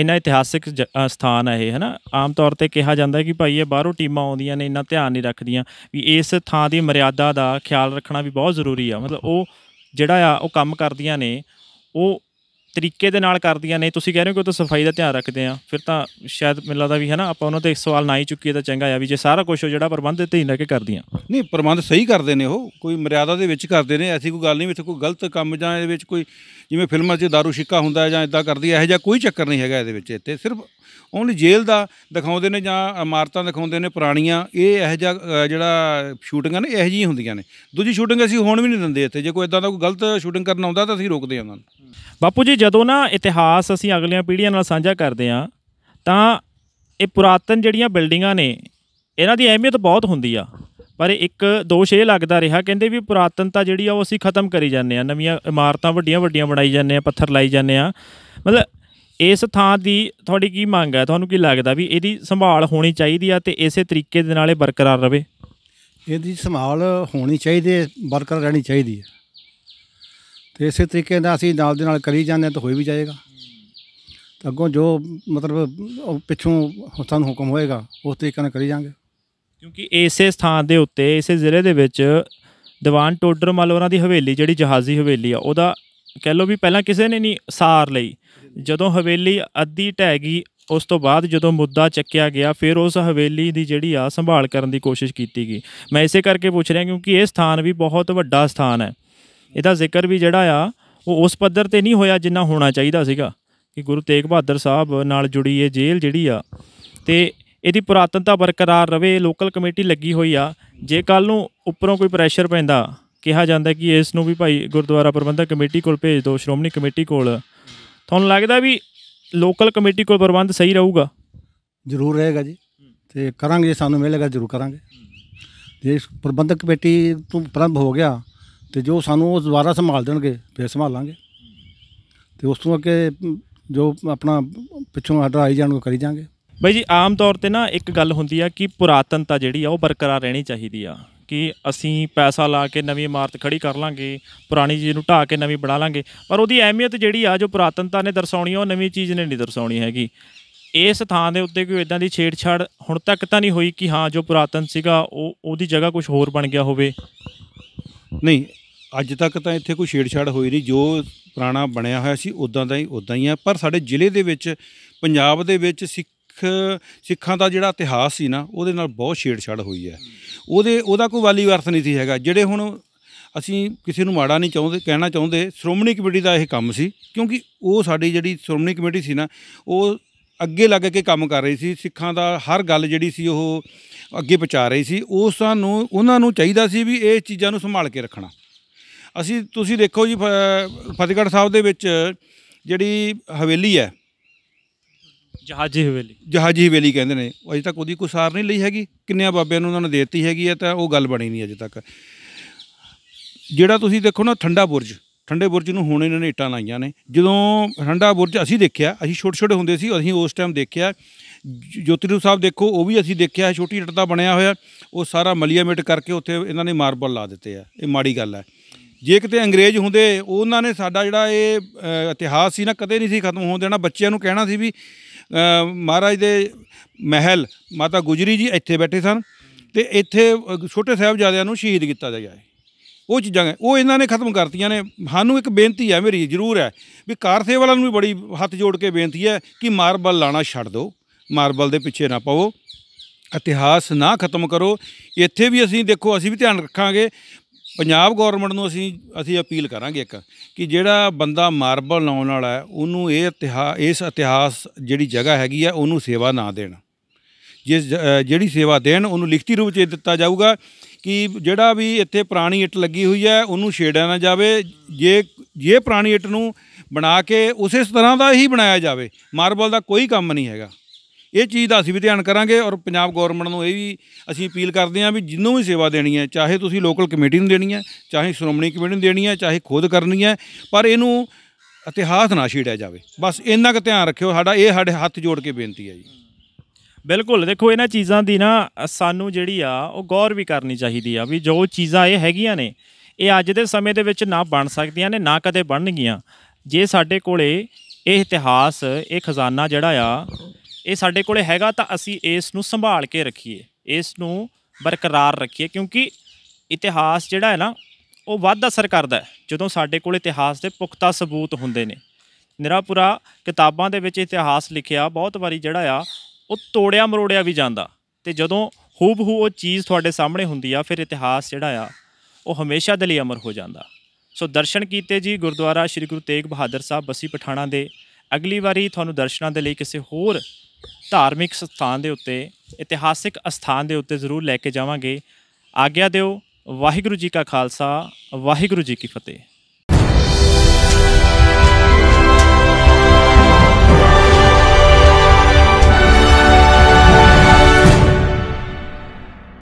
ਇੰਨਾ ਇਤਿਹਾਸਿਕ ਸਥਾਨ ਆ ਸਥਾਨ ਹੈ ਇਹ ਹਨਾ ਆਮ ਤੌਰ ਤੇ ਕਿਹਾ ਜਾਂਦਾ ਹੈ ਕਿ ਭਾਈ ਇਹ ਬਾਹਰੋਂ ਟੀਮਾਂ ਆਉਂਦੀਆਂ ਨੇ ਇੰਨਾ ਧਿਆਨ ਨਹੀਂ ਰੱਖਦੀਆਂ ਵੀ ਇਸ ਥਾਂ ਦੀ ਮਰਿਆਦਾ ਦਾ ਖਿਆਲ ਰੱਖਣਾ ਵੀ ਬਹੁਤ ਜ਼ਰੂਰੀ ਆ ਮਤਲਬ ਉਹ ਜਿਹੜਾ ਆ ਉਹ ਕੰਮ ਕਰਦੀਆਂ ਨੇ ਉਹ ਤਰੀਕੇ ਦੇ ਨਾਲ ਕਰਦੀਆਂ ਨੇ ਤੁਸੀਂ ਕਹਿ ਰਹੇ ਹੋ ਕਿ ਉਹ ਤਾਂ ਸਫਾਈ ਦਾ ਧਿਆਨ ਰੱਖਦੇ ਆ ਫਿਰ ਤਾਂ ਸ਼ਾਇਦ ਮੈਨੂੰ ਲੱਗਦਾ ਵੀ ਹੈ ਨਾ ਆਪਾਂ ਉਹਨਾਂ ਤੇ ਸਵਾਲ ਨਾ ਹੀ ਚੁੱਕੀਏ ਤਾਂ ਚੰਗਾ ਆ ਵੀ ਜੇ ਸਾਰਾ ਕੁਝ ਉਹ ਜਿਹੜਾ ਪ੍ਰਬੰਧ ਤੇ ਹੀ ਲੈ ਕੇ ਕਰਦੀਆਂ ਨਹੀਂ ਪ੍ਰਬੰਧ ਸਹੀ ਕਰਦੇ ਨੇ ਉਹ ਕੋਈ ਮਰਿਆਦਾ ਦੇ ਵਿੱਚ ਕਰਦੇ ਨੇ ਐਸੀ ਕੋਈ ਗੱਲ ਨਹੀਂ ਵਿੱਚ ਇੱਥੇ ਕੋਈ ਗਲਤ ਕੰਮ ਜਾਂ ਇਹਦੇ ਵਿੱਚ ਕੋਈ ਜਿਵੇਂ ਫਿਲਮਾਂ 'ਚ ਦਾਰੂ ਸ਼ਿੱਕਾ ਹੁੰਦਾ ਜਾਂ ਇਦਾਂ ਕਰਦੀ ਇਹੋ ਜਿਹਾ ਕੋਈ ਚੱਕਰ ਨਹੀਂ ਹੈਗਾ ਇਹਦੇ ਵਿੱਚ ਇੱਥੇ ਸਿਰਫ ਉਹਨੂੰ ਜੇਲ੍ਹ ਦਾ ਦਿਖਾਉਂਦੇ ਨੇ ਜਾਂ ਇਮਾਰਤਾਂ ਦਿਖਾਉਂਦੇ ਨੇ ਪੁਰਾਣੀਆਂ ਇਹ ਇਹ ਜਿਹੜਾ ਸ਼ੂਟਿੰਗਾਂ ਨੇ ਇਹ ਜੀ ਹੁੰਦੀਆਂ ਨੇ ਦੂਜੀ ਸ਼ੂਟਿੰਗ ਅਸੀਂ ਹੋਣ ਵੀ ਨਹੀਂ ਦਿੰਦੇ ਇੱਥੇ ਜੇ ਕੋਈ ਇਦਾਂ ਦਾ ਕੋਈ ਗਲਤ ਸ਼ੂਟਿੰਗ ਕਰਨ ਆਉਂਦਾ ਤਾਂ ਅਸੀਂ ਰੋਕਦੇ ਹਾਂ ਉਹਨਾਂ ਨੂੰ ਬਾਪੂ ਜੀ ਜਦੋਂ ਨਾ ਇਤਿਹਾਸ ਅਸੀਂ ਅਗਲੀਆਂ ਪੀੜ੍ਹੀਆਂ ਨਾਲ ਸਾਂਝਾ ਕਰਦੇ ਆਂ ਤਾਂ ਇਹ ਪੁਰਾਤਨ ਜਿਹੜੀਆਂ ਬਿਲਡਿੰਗਾਂ ਨੇ ਇਹਨਾਂ ਦੀ ਅਹਿਮੀਅਤ ਬਹੁਤ ਹੁੰਦੀ ਆ ਪਰ ਇੱਕ ਦੋਸ਼ ਇਹ ਲੱਗਦਾ ਰਿਹਾ ਕਹਿੰਦੇ ਵੀ ਪੁਰਾਤਨਤਾ ਜਿਹੜੀ ਆ ਉਹ ਅਸੀਂ ਖਤਮ ਕਰੀ ਜਾਂਦੇ ਆ ਨਵੀਆਂ ਇਮਾਰਤਾਂ ਵੱਡੀਆਂ ਵੱਡੀਆਂ ਬਣਾਈ ਜਾਂਦੇ ਆ ਪੱਥਰ ਲਾਈ ਜਾਂਦੇ ਆ ਮਤਲਬ ਇਸ ਥਾਂ ਦੀ ਤੁਹਾਡੀ ਕੀ ਮੰਗ ਹੈ ਤੁਹਾਨੂੰ ਕੀ ਲੱਗਦਾ ਵੀ ਇਹਦੀ ਸੰਭਾਲ ਹੋਣੀ ਚਾਹੀਦੀ ਆ ਤੇ ਇਸੇ ਤਰੀਕੇ ਦੇ ਨਾਲੇ ਬਰਕਰਾਰ ਰਵੇ ਇਹਦੀ ਸੰਭਾਲ ਹੋਣੀ ਚਾਹੀਦੀ ਹੈ ਬਰਕਰਾਰ ਰਹਿਣੀ ਚਾਹੀਦੀ ਹੈ ਤੇ ਇਸੇ ਤਰੀਕੇ ਨਾਲ ਅਸੀਂ ਨਾਲ ਦੇ ਨਾਲ ਕਰੀ ਜਾਂਦੇ ਤਾਂ ਹੋਈ ਵੀ ਜਾਏਗਾ ਤਾਂ ਅੱਗੋਂ ਜੋ ਮਤਲਬ ਪਿੱਛੋਂ ਸਾਨੂੰ ਹੁਕਮ ਹੋਏਗਾ ਉਸ ਤਰੀਕੇ ਨਾਲ ਕਰੀ ਜਾਾਂਗੇ ਕਿਉਂਕਿ ਇਸੇ ਸਥਾਨ ਦੇ ਉੱਤੇ ਇਸੇ ਜ਼ਿਲ੍ਹੇ ਦੇ ਵਿੱਚ ਦੀਵਾਨ ਟੋਡਰ ਮਲਵਰਾਂ ਦੀ ਹਵੇਲੀ ਜਿਹੜੀ ਜਹਾਜ਼ੀ ਹਵੇਲੀ ਆ ਉਹਦਾ ਕਹਿ ਲਓ ਵੀ ਪਹਿਲਾਂ ਕਿਸੇ ਨੇ ਨਹੀਂ ਸਾਰ ਲਈ ਜਦੋਂ ਹਵੇਲੀ ਅੱਧੀ ਢਹਿ ਗਈ ਉਸ ਤੋਂ ਬਾਅਦ ਜਦੋਂ ਮੁੱਦਾ ਚੱਕਿਆ ਗਿਆ ਫਿਰ ਉਸ ਹਵੇਲੀ ਦੀ ਜਿਹੜੀ ਆ ਸੰਭਾਲ ਕਰਨ ਦੀ ਕੋਸ਼ਿਸ਼ ਕੀਤੀ ਗਈ ਮੈਂ ਇਸੇ ਕਰਕੇ ਪੁੱਛ ਰਿਹਾ ਕਿਉਂਕਿ ਇਹ ਸਥਾਨ ਵੀ ਬਹੁਤ ਵੱਡਾ ਸਥਾਨ ਹੈ ਇਹਦਾ ਜ਼ਿਕਰ ਵੀ ਜਿਹੜਾ ਆ ਉਹ ਉਸ ਪੱਧਰ ਤੇ ਨਹੀਂ ਹੋਇਆ ਜਿੰਨਾ ਹੋਣਾ ਚਾਹੀਦਾ ਸੀਗਾ ਕਿ ਗੁਰੂ ਤੇਗ ਬਹਾਦਰ ਸਾਹਿਬ ਨਾਲ ਜੁੜੀ ਇਹ ਜੇਲ੍ਹ ਜਿਹੜੀ ਆ ਤੇ ਇਹਦੀ ਪੁਰਾਤਨਤਾ ਬਰਕਰਾਰ ਰਵੇ ਲੋਕਲ ਕਮੇਟੀ ਲੱਗੀ ਹੋਈ ਆ ਜੇ ਕੱਲ ਨੂੰ ਉੱਪਰੋਂ ਕੋਈ ਪ੍ਰੈਸ਼ਰ ਪੈਂਦਾ ਕਿਹਾ ਜਾਂਦਾ ਕਿ ਇਸ ਨੂੰ ਵੀ ਭਾਈ ਗੁਰਦੁਆਰਾ ਪ੍ਰਬੰਧਕ ਕਮੇਟੀ ਕੋਲ ਭੇਜ ਦਿਓ ਸ਼੍ਰੋਮਣੀ ਕਮੇਟੀ ਕੋਲ ਤੁਹਾਨੂੰ ਲੱਗਦਾ ਵੀ ਲੋਕਲ ਕਮੇਟੀ ਕੋਲ ਪ੍ਰਬੰਧ ਸਹੀ ਰਹੂਗਾ ਜ਼ਰੂਰ ਰਹੇਗਾ ਜੀ ਤੇ ਕਰਾਂਗੇ ਸਾਨੂੰ ਮਿਲੇਗਾ ਜ਼ਰੂਰ ਕਰਾਂਗੇ ਜੇ ਪ੍ਰਬੰਧਕ ਕਮੇਟੀ ਤੋਂ ਪ੍ਰਬੰਧ ਹੋ ਗਿਆ ਤੇ ਜੋ ਸਾਨੂੰ ਉਹ ਦੁਬਾਰਾ ਸੰਭਾਲ ਦੇਣਗੇ ਫਿਰ ਸੰਭਾਲਾਂਗੇ ਤੇ ਉਸ ਤੋਂ ਅੱਗੇ ਜੋ ਆਪਣਾ ਪਿੱਛੋਂ ਆਰਡਰ ਆਈ ਜਾਣਗੇ ਕਰੀ ਜਾਾਂਗੇ ਬਈ ਜੀ ਆਮ ਤੌਰ ਤੇ ਨਾ ਇੱਕ ਗੱਲ ਹੁੰਦੀ ਆ ਕਿ ਪੁਰਾਤਨਤਾ ਜਿਹੜੀ ਆ ਉਹ ਬਰਕਰਾਰ ਰਹਿਣੀ ਚਾਹੀਦੀ ਆ ਕਿ ਅਸੀਂ ਪੈਸਾ ਲਾ ਕੇ ਨਵੀਂ ਇਮਾਰਤ ਖੜੀ ਕਰ ਲਾਂਗੇ ਪੁਰਾਣੀ ਚੀਜ਼ ਨੂੰ ਢਾ ਕੇ ਨਵੀਂ ਬਣਾ ਲਾਂਗੇ ਪਰ ਉਹਦੀ ਅਹਿਮੀਅਤ ਜਿਹੜੀ ਆ ਜੋ ਪੁਰਾਤਨਤਾ ਨੇ ਦਰਸਾਉਣੀ ਉਹ ਨਵੀਂ ਚੀਜ਼ ਨੇ ਨਹੀਂ ਦਰਸਾਉਣੀ ਹੈਗੀ ਇਸ ਥਾਂ ਦੇ ਉੱਤੇ ਕੋਈ ਇਦਾਂ ਦੀ ਛੇੜਛਾੜ ਹੁਣ ਤੱਕ ਤਾਂ ਨਹੀਂ ਹੋਈ ਕਿ ਹਾਂ ਜੋ ਪੁਰਾਤਨ ਸੀਗਾ ਉਹ ਉਹਦੀ ਜਗ੍ਹਾ ਕੁਝ ਹੋਰ ਬਣ ਗਿਆ ਹੋਵੇ ਨਹੀਂ ਅੱਜ ਤੱਕ ਤਾਂ ਇੱਥੇ ਕੋਈ ਛੇੜਛਾੜ ਹੋਈ ਨਹੀਂ ਜੋ ਪੁਰਾਣਾ ਬਣਿਆ ਹੋਇਆ ਸੀ ਉਦਾਂ ਦਾ ਹੀ ਉਦਾਂ ਹੀ ਆ ਪਰ ਸਾਡੇ ਜ਼ਿਲ੍ਹੇ ਦੇ ਵਿੱਚ ਪੰਜਾਬ ਦੇ ਵਿੱਚ ਸਿੱਖ ਸਿੱਖ ਸਿੱਖਾਂ ਦਾ ਜਿਹੜਾ ਇਤਿਹਾਸ ਸੀ ਨਾ ਉਹਦੇ ਨਾਲ ਬਹੁਤ ਛੇੜਛਾੜ ਹੋਈ ਹੈ ਉਹਦੇ ਉਹਦਾ ਕੋਈ ਵਾਲੀ ਅਰਥ ਨਹੀਂ ਸੀ ਹੈਗਾ ਜਿਹੜੇ ਹੁਣ ਅਸੀਂ ਕਿਸੇ ਨੂੰ ਮਾੜਾ ਨਹੀਂ ਚਾਹੁੰਦੇ ਕਹਿਣਾ ਚਾਹੁੰਦੇ ਸ਼੍ਰੋਮਣੀ ਕਮੇਟੀ ਦਾ ਇਹ ਕੰਮ ਸੀ ਕਿਉਂਕਿ ਉਹ ਸਾਡੀ ਜਿਹੜੀ ਸ਼੍ਰੋਮਣੀ ਕਮੇਟੀ ਸੀ ਨਾ ਉਹ ਅੱਗੇ ਲੱਗ ਕੇ ਕੰਮ ਕਰ ਰਹੀ ਸੀ ਸਿੱਖਾਂ ਦਾ ਹਰ ਗੱਲ ਜਿਹੜੀ ਸੀ ਉਹ ਅੱਗੇ ਪਹੁੰਚਾ ਰਹੀ ਸੀ ਉਹ ਸਾਨੂੰ ਉਹਨਾਂ ਨੂੰ ਚਾਹੀਦਾ ਸੀ ਵੀ ਇਹ ਚੀਜ਼ਾਂ ਨੂੰ ਸੰਭਾਲ ਕੇ ਰੱਖਣਾ ਅਸੀਂ ਤੁਸੀਂ ਦੇਖੋ ਜੀ ਫਤਿਹਗੜ੍ਹ ਸਾਹਿਬ ਦੇ ਵਿੱਚ ਜਿਹੜੀ ਹਵੇਲੀ ਹੈ ਜਹਾਜੀ ਹਵੇਲੀ ਜਹਾਜੀ ਹਵੇਲੀ ਕਹਿੰਦੇ ਨੇ ਅਜੇ ਤੱਕ ਉਹਦੀ ਕੋਈ ਸਾਰ ਨਹੀਂ ਲਈ ਹੈਗੀ ਕਿੰਨਿਆਂ ਬਾਬਿਆਂ ਨੂੰ ਉਹਨਾਂ ਨੇ ਦਿੱਤੀ ਹੈਗੀ ਹੈ ਤਾਂ ਉਹ ਗੱਲ ਬਣੀ ਨਹੀਂ ਅਜੇ ਤੱਕ ਜਿਹੜਾ ਤੁਸੀਂ ਦੇਖੋ ਨਾ ਠੰਡਾ ਬੁਰਜ ਠੰਡੇ ਬੁਰਜ ਨੂੰ ਹੁਣ ਇਹਨਾਂ ਨੇ ਇੱਟਾਂ ਲਾਈਆਂ ਨੇ ਜਦੋਂ ਠੰਡਾ ਬੁਰਜ ਅਸੀਂ ਦੇਖਿਆ ਅਸੀਂ ਛੋਟੇ ਛੋਟੇ ਹੁੰਦੇ ਸੀ ਅਸੀਂ ਉਸ ਟਾਈਮ ਦੇਖਿਆ ਜੋਤੀਰੂ ਸਾਹਿਬ ਦੇਖੋ ਉਹ ਵੀ ਅਸੀਂ ਦੇਖਿਆ ਹੈ ਛੋਟੀ ਇੱਟ ਦਾ ਬਣਿਆ ਹੋਇਆ ਉਹ ਸਾਰਾ ਮਲੀਆ ਮਿਟ ਕਰਕੇ ਉੱਥੇ ਇਹਨਾਂ ਨੇ ਮਾਰਬਲ ਲਾ ਦਿੱਤੇ ਆ ਇਹ ਮਾੜੀ ਗੱਲ ਹੈ ਜੇ ਕਿਤੇ ਅੰਗਰੇਜ਼ ਹੁੰਦੇ ਉਹਨਾਂ ਨੇ ਸਾਡਾ ਜਿਹੜਾ ਇਹ ਇਤਿਹਾਸ ਸੀ ਨਾ ਕਦੇ ਨਹੀਂ ਸੀ ਖਤਮ ਹੋਣ ਦੇਣਾ ਬੱਚਿਆਂ ਨੂੰ ਕਹਿਣਾ ਸੀ ਵੀ ਮਹਾਰਾਜ ਦੇ ਮਹਿਲ ਮਾਤਾ ਗੁਜਰੀ ਜੀ ਇੱਥੇ ਬੈਠੇ ਸਨ ਤੇ ਇੱਥੇ ਛੋਟੇ ਸਾਹਿਬਜ਼ਾਦਿਆਂ ਨੂੰ ਸ਼ਹੀਦ ਕੀਤਾ ਗਿਆ ਹੈ ਉਹ ਚੀਜ਼ਾਂ ਉਹ ਇਹਨਾਂ ਨੇ ਖਤਮ ਕਰਤੀਆਂ ਨੇ ਸਾਨੂੰ ਇੱਕ ਬੇਨਤੀ ਹੈ ਮੇਰੀ ਜ਼ਰੂਰ ਹੈ ਵੀ ਕਾਰਸੇ ਵਾਲਾਂ ਨੂੰ ਵੀ ਬੜੀ ਹੱਥ ਜੋੜ ਕੇ ਬੇਨਤੀ ਹੈ ਕਿ ਮਾਰਬਲ ਲਾਣਾ ਛੱਡ ਦਿਓ ਮਾਰਬਲ ਦੇ ਪਿੱਛੇ ਨਾ ਪਾਓ ਇਤਿਹਾਸ ਨਾ ਖਤਮ ਕਰੋ ਇੱਥੇ ਵੀ ਅਸੀਂ ਦੇਖੋ ਅਸੀਂ ਵੀ ਧਿਆਨ ਰੱਖਾਂਗੇ ਪੰਜਾਬ ਗਵਰਨਮੈਂਟ ਨੂੰ ਅਸੀਂ ਅਸੀਂ ਅਪੀਲ ਕਰਾਂਗੇ ਇੱਕ ਕਿ ਜਿਹੜਾ ਬੰਦਾ ਮਾਰਬਲ ਲਾਉਣ ਵਾਲਾ ਹੈ ਉਹਨੂੰ ਇਹ ਇਤਿਹਾਸ ਇਸ ਇਤਿਹਾਸ ਜਿਹੜੀ ਜਗ੍ਹਾ ਹੈਗੀ ਆ ਉਹਨੂੰ ਸੇਵਾ ਨਾ ਦੇਣ ਜਿਸ ਜਿਹੜੀ ਸੇਵਾ ਦੇਣ ਉਹਨੂੰ ਲਿਖਤੀ ਰੂਪ 'ਚ ਦਿੱਤਾ ਜਾਊਗਾ ਕਿ ਜਿਹੜਾ ਵੀ ਇੱਥੇ ਪੁਰਾਣੀ ਇੱਟ ਲੱਗੀ ਹੋਈ ਹੈ ਉਹਨੂੰ ਛੇੜਿਆ ਨਾ ਜਾਵੇ ਜੇ ਜੇ ਪੁਰਾਣੀ ਇੱਟ ਨੂੰ ਬਣਾ ਕੇ ਉਸੇ ਤਰ੍ਹਾਂ ਦਾ ਹੀ ਬਣਾਇਆ ਜਾਵੇ ਮਾਰਬਲ ਦਾ ਕੋਈ ਕੰਮ ਨਹੀਂ ਹੈਗਾ ਇਹ ਚੀਜ਼ ਦਾ ਅਸੀਂ ਵੀ ਧਿਆਨ ਕਰਾਂਗੇ ਔਰ ਪੰਜਾਬ ਗਵਰਨਮੈਂਟ ਨੂੰ ਇਹ ਵੀ ਅਸੀਂ ਅਪੀਲ ਕਰਦੇ ਹਾਂ ਵੀ ਜਿੰਨੂੰ ਵੀ ਸੇਵਾ ਦੇਣੀ ਹੈ ਚਾਹੇ ਤੁਸੀਂ ਲੋਕਲ ਕਮੇਟੀ ਨੂੰ ਦੇਣੀ ਹੈ ਚਾਹੇ ਸ਼੍ਰੋਮਣੀ ਕਮੇਟੀ ਨੂੰ ਦੇਣੀ ਹੈ ਚਾਹੇ ਖੁਦ ਕਰਨੀ ਹੈ ਪਰ ਇਹਨੂੰ ਇਤਿਹਾਸ ਨਾ ਛੇੜਿਆ ਜਾਵੇ ਬਸ ਇੰਨਾ ਕੁ ਧਿਆਨ ਰੱਖਿਓ ਸਾਡਾ ਇਹ ਸਾਡੇ ਹੱਥ ਜੋੜ ਕੇ ਬੇਨਤੀ ਹੈ ਜੀ ਬਿਲਕੁਲ ਦੇਖੋ ਇਹਨਾਂ ਚੀਜ਼ਾਂ ਦੀ ਨਾ ਸਾਨੂੰ ਜਿਹੜੀ ਆ ਉਹ ਗੌਰ ਵੀ ਕਰਨੀ ਚਾਹੀਦੀ ਆ ਵੀ ਜੋ ਚੀਜ਼ਾਂ ਇਹ ਹੈਗੀਆਂ ਨੇ ਇਹ ਅੱਜ ਦੇ ਸਮੇਂ ਦੇ ਵਿੱਚ ਨਾ ਬਣ ਸਕਦੀਆਂ ਨੇ ਨਾ ਕਦੇ ਬਣਨਗੀਆਂ ਜੇ ਸਾਡੇ ਕੋਲੇ ਇਹ ਇਤਿਹਾਸ ਇਹ ਖਜ਼ਾਨਾ ਜਿਹੜਾ ਆ ਇਹ ਸਾਡੇ ਕੋਲੇ ਹੈਗਾ ਤਾਂ ਅਸੀਂ ਇਸ ਨੂੰ ਸੰਭਾਲ ਕੇ ਰੱਖੀਏ ਇਸ ਨੂੰ ਬਰਕਰਾਰ ਰੱਖੀਏ ਕਿਉਂਕਿ ਇਤਿਹਾਸ ਜਿਹੜਾ ਹੈ ਨਾ ਉਹ ਵੱਧ ਅਸਰ ਕਰਦਾ ਜਦੋਂ ਸਾਡੇ ਕੋਲ ਇਤਿਹਾਸ ਦੇ ਪੁਖਤਾ ਸਬੂਤ ਹੁੰਦੇ ਨੇ ਨਿਰਾਪੁਰਾ ਕਿਤਾਬਾਂ ਦੇ ਵਿੱਚ ਇਤਿਹਾਸ ਲਿਖਿਆ ਬਹੁਤ ਵਾਰੀ ਜਿਹੜਾ ਆ ਉਹ ਤੋੜਿਆ ਮਰੋੜਿਆ ਵੀ ਜਾਂਦਾ ਤੇ ਜਦੋਂ ਹੂਬ ਹੂ ਉਹ ਚੀਜ਼ ਤੁਹਾਡੇ ਸਾਹਮਣੇ ਹੁੰਦੀ ਆ ਫਿਰ ਇਤਿਹਾਸ ਜਿਹੜਾ ਆ ਉਹ ਹਮੇਸ਼ਾ ਦੇ ਲਈ ਅਮਰ ਹੋ ਜਾਂਦਾ ਸੋ ਦਰਸ਼ਨ ਕੀਤੇ ਜੀ ਗੁਰਦੁਆਰਾ ਸ੍ਰੀ ਗੁਰੂ ਤੇਗ ਬਹਾਦਰ ਸਾਹਿਬ ਬਸੀ ਪਠਾਣਾ ਦੇ ਅਗਲੀ ਵਾਰੀ ਤੁਹਾਨੂੰ ਦਰਸ਼ਨਾਂ ਦੇ ਲਈ ਕਿਸੇ ਹੋਰ ਧਾਰਮਿਕ ਸਥਾਨ ਦੇ ਉੱਤੇ ਇਤਿਹਾਸਿਕ ਸਥਾਨ ਦੇ ਉੱਤੇ ਜ਼ਰੂਰ ਲੈ ਕੇ ਜਾਵਾਂਗੇ ਆਗਿਆ ਦਿਓ ਵਾਹਿਗੁਰੂ ਜੀ ਕਾ ਖਾਲਸਾ ਵਾਹਿਗੁਰੂ ਜੀ ਕੀ ਫਤਿਹ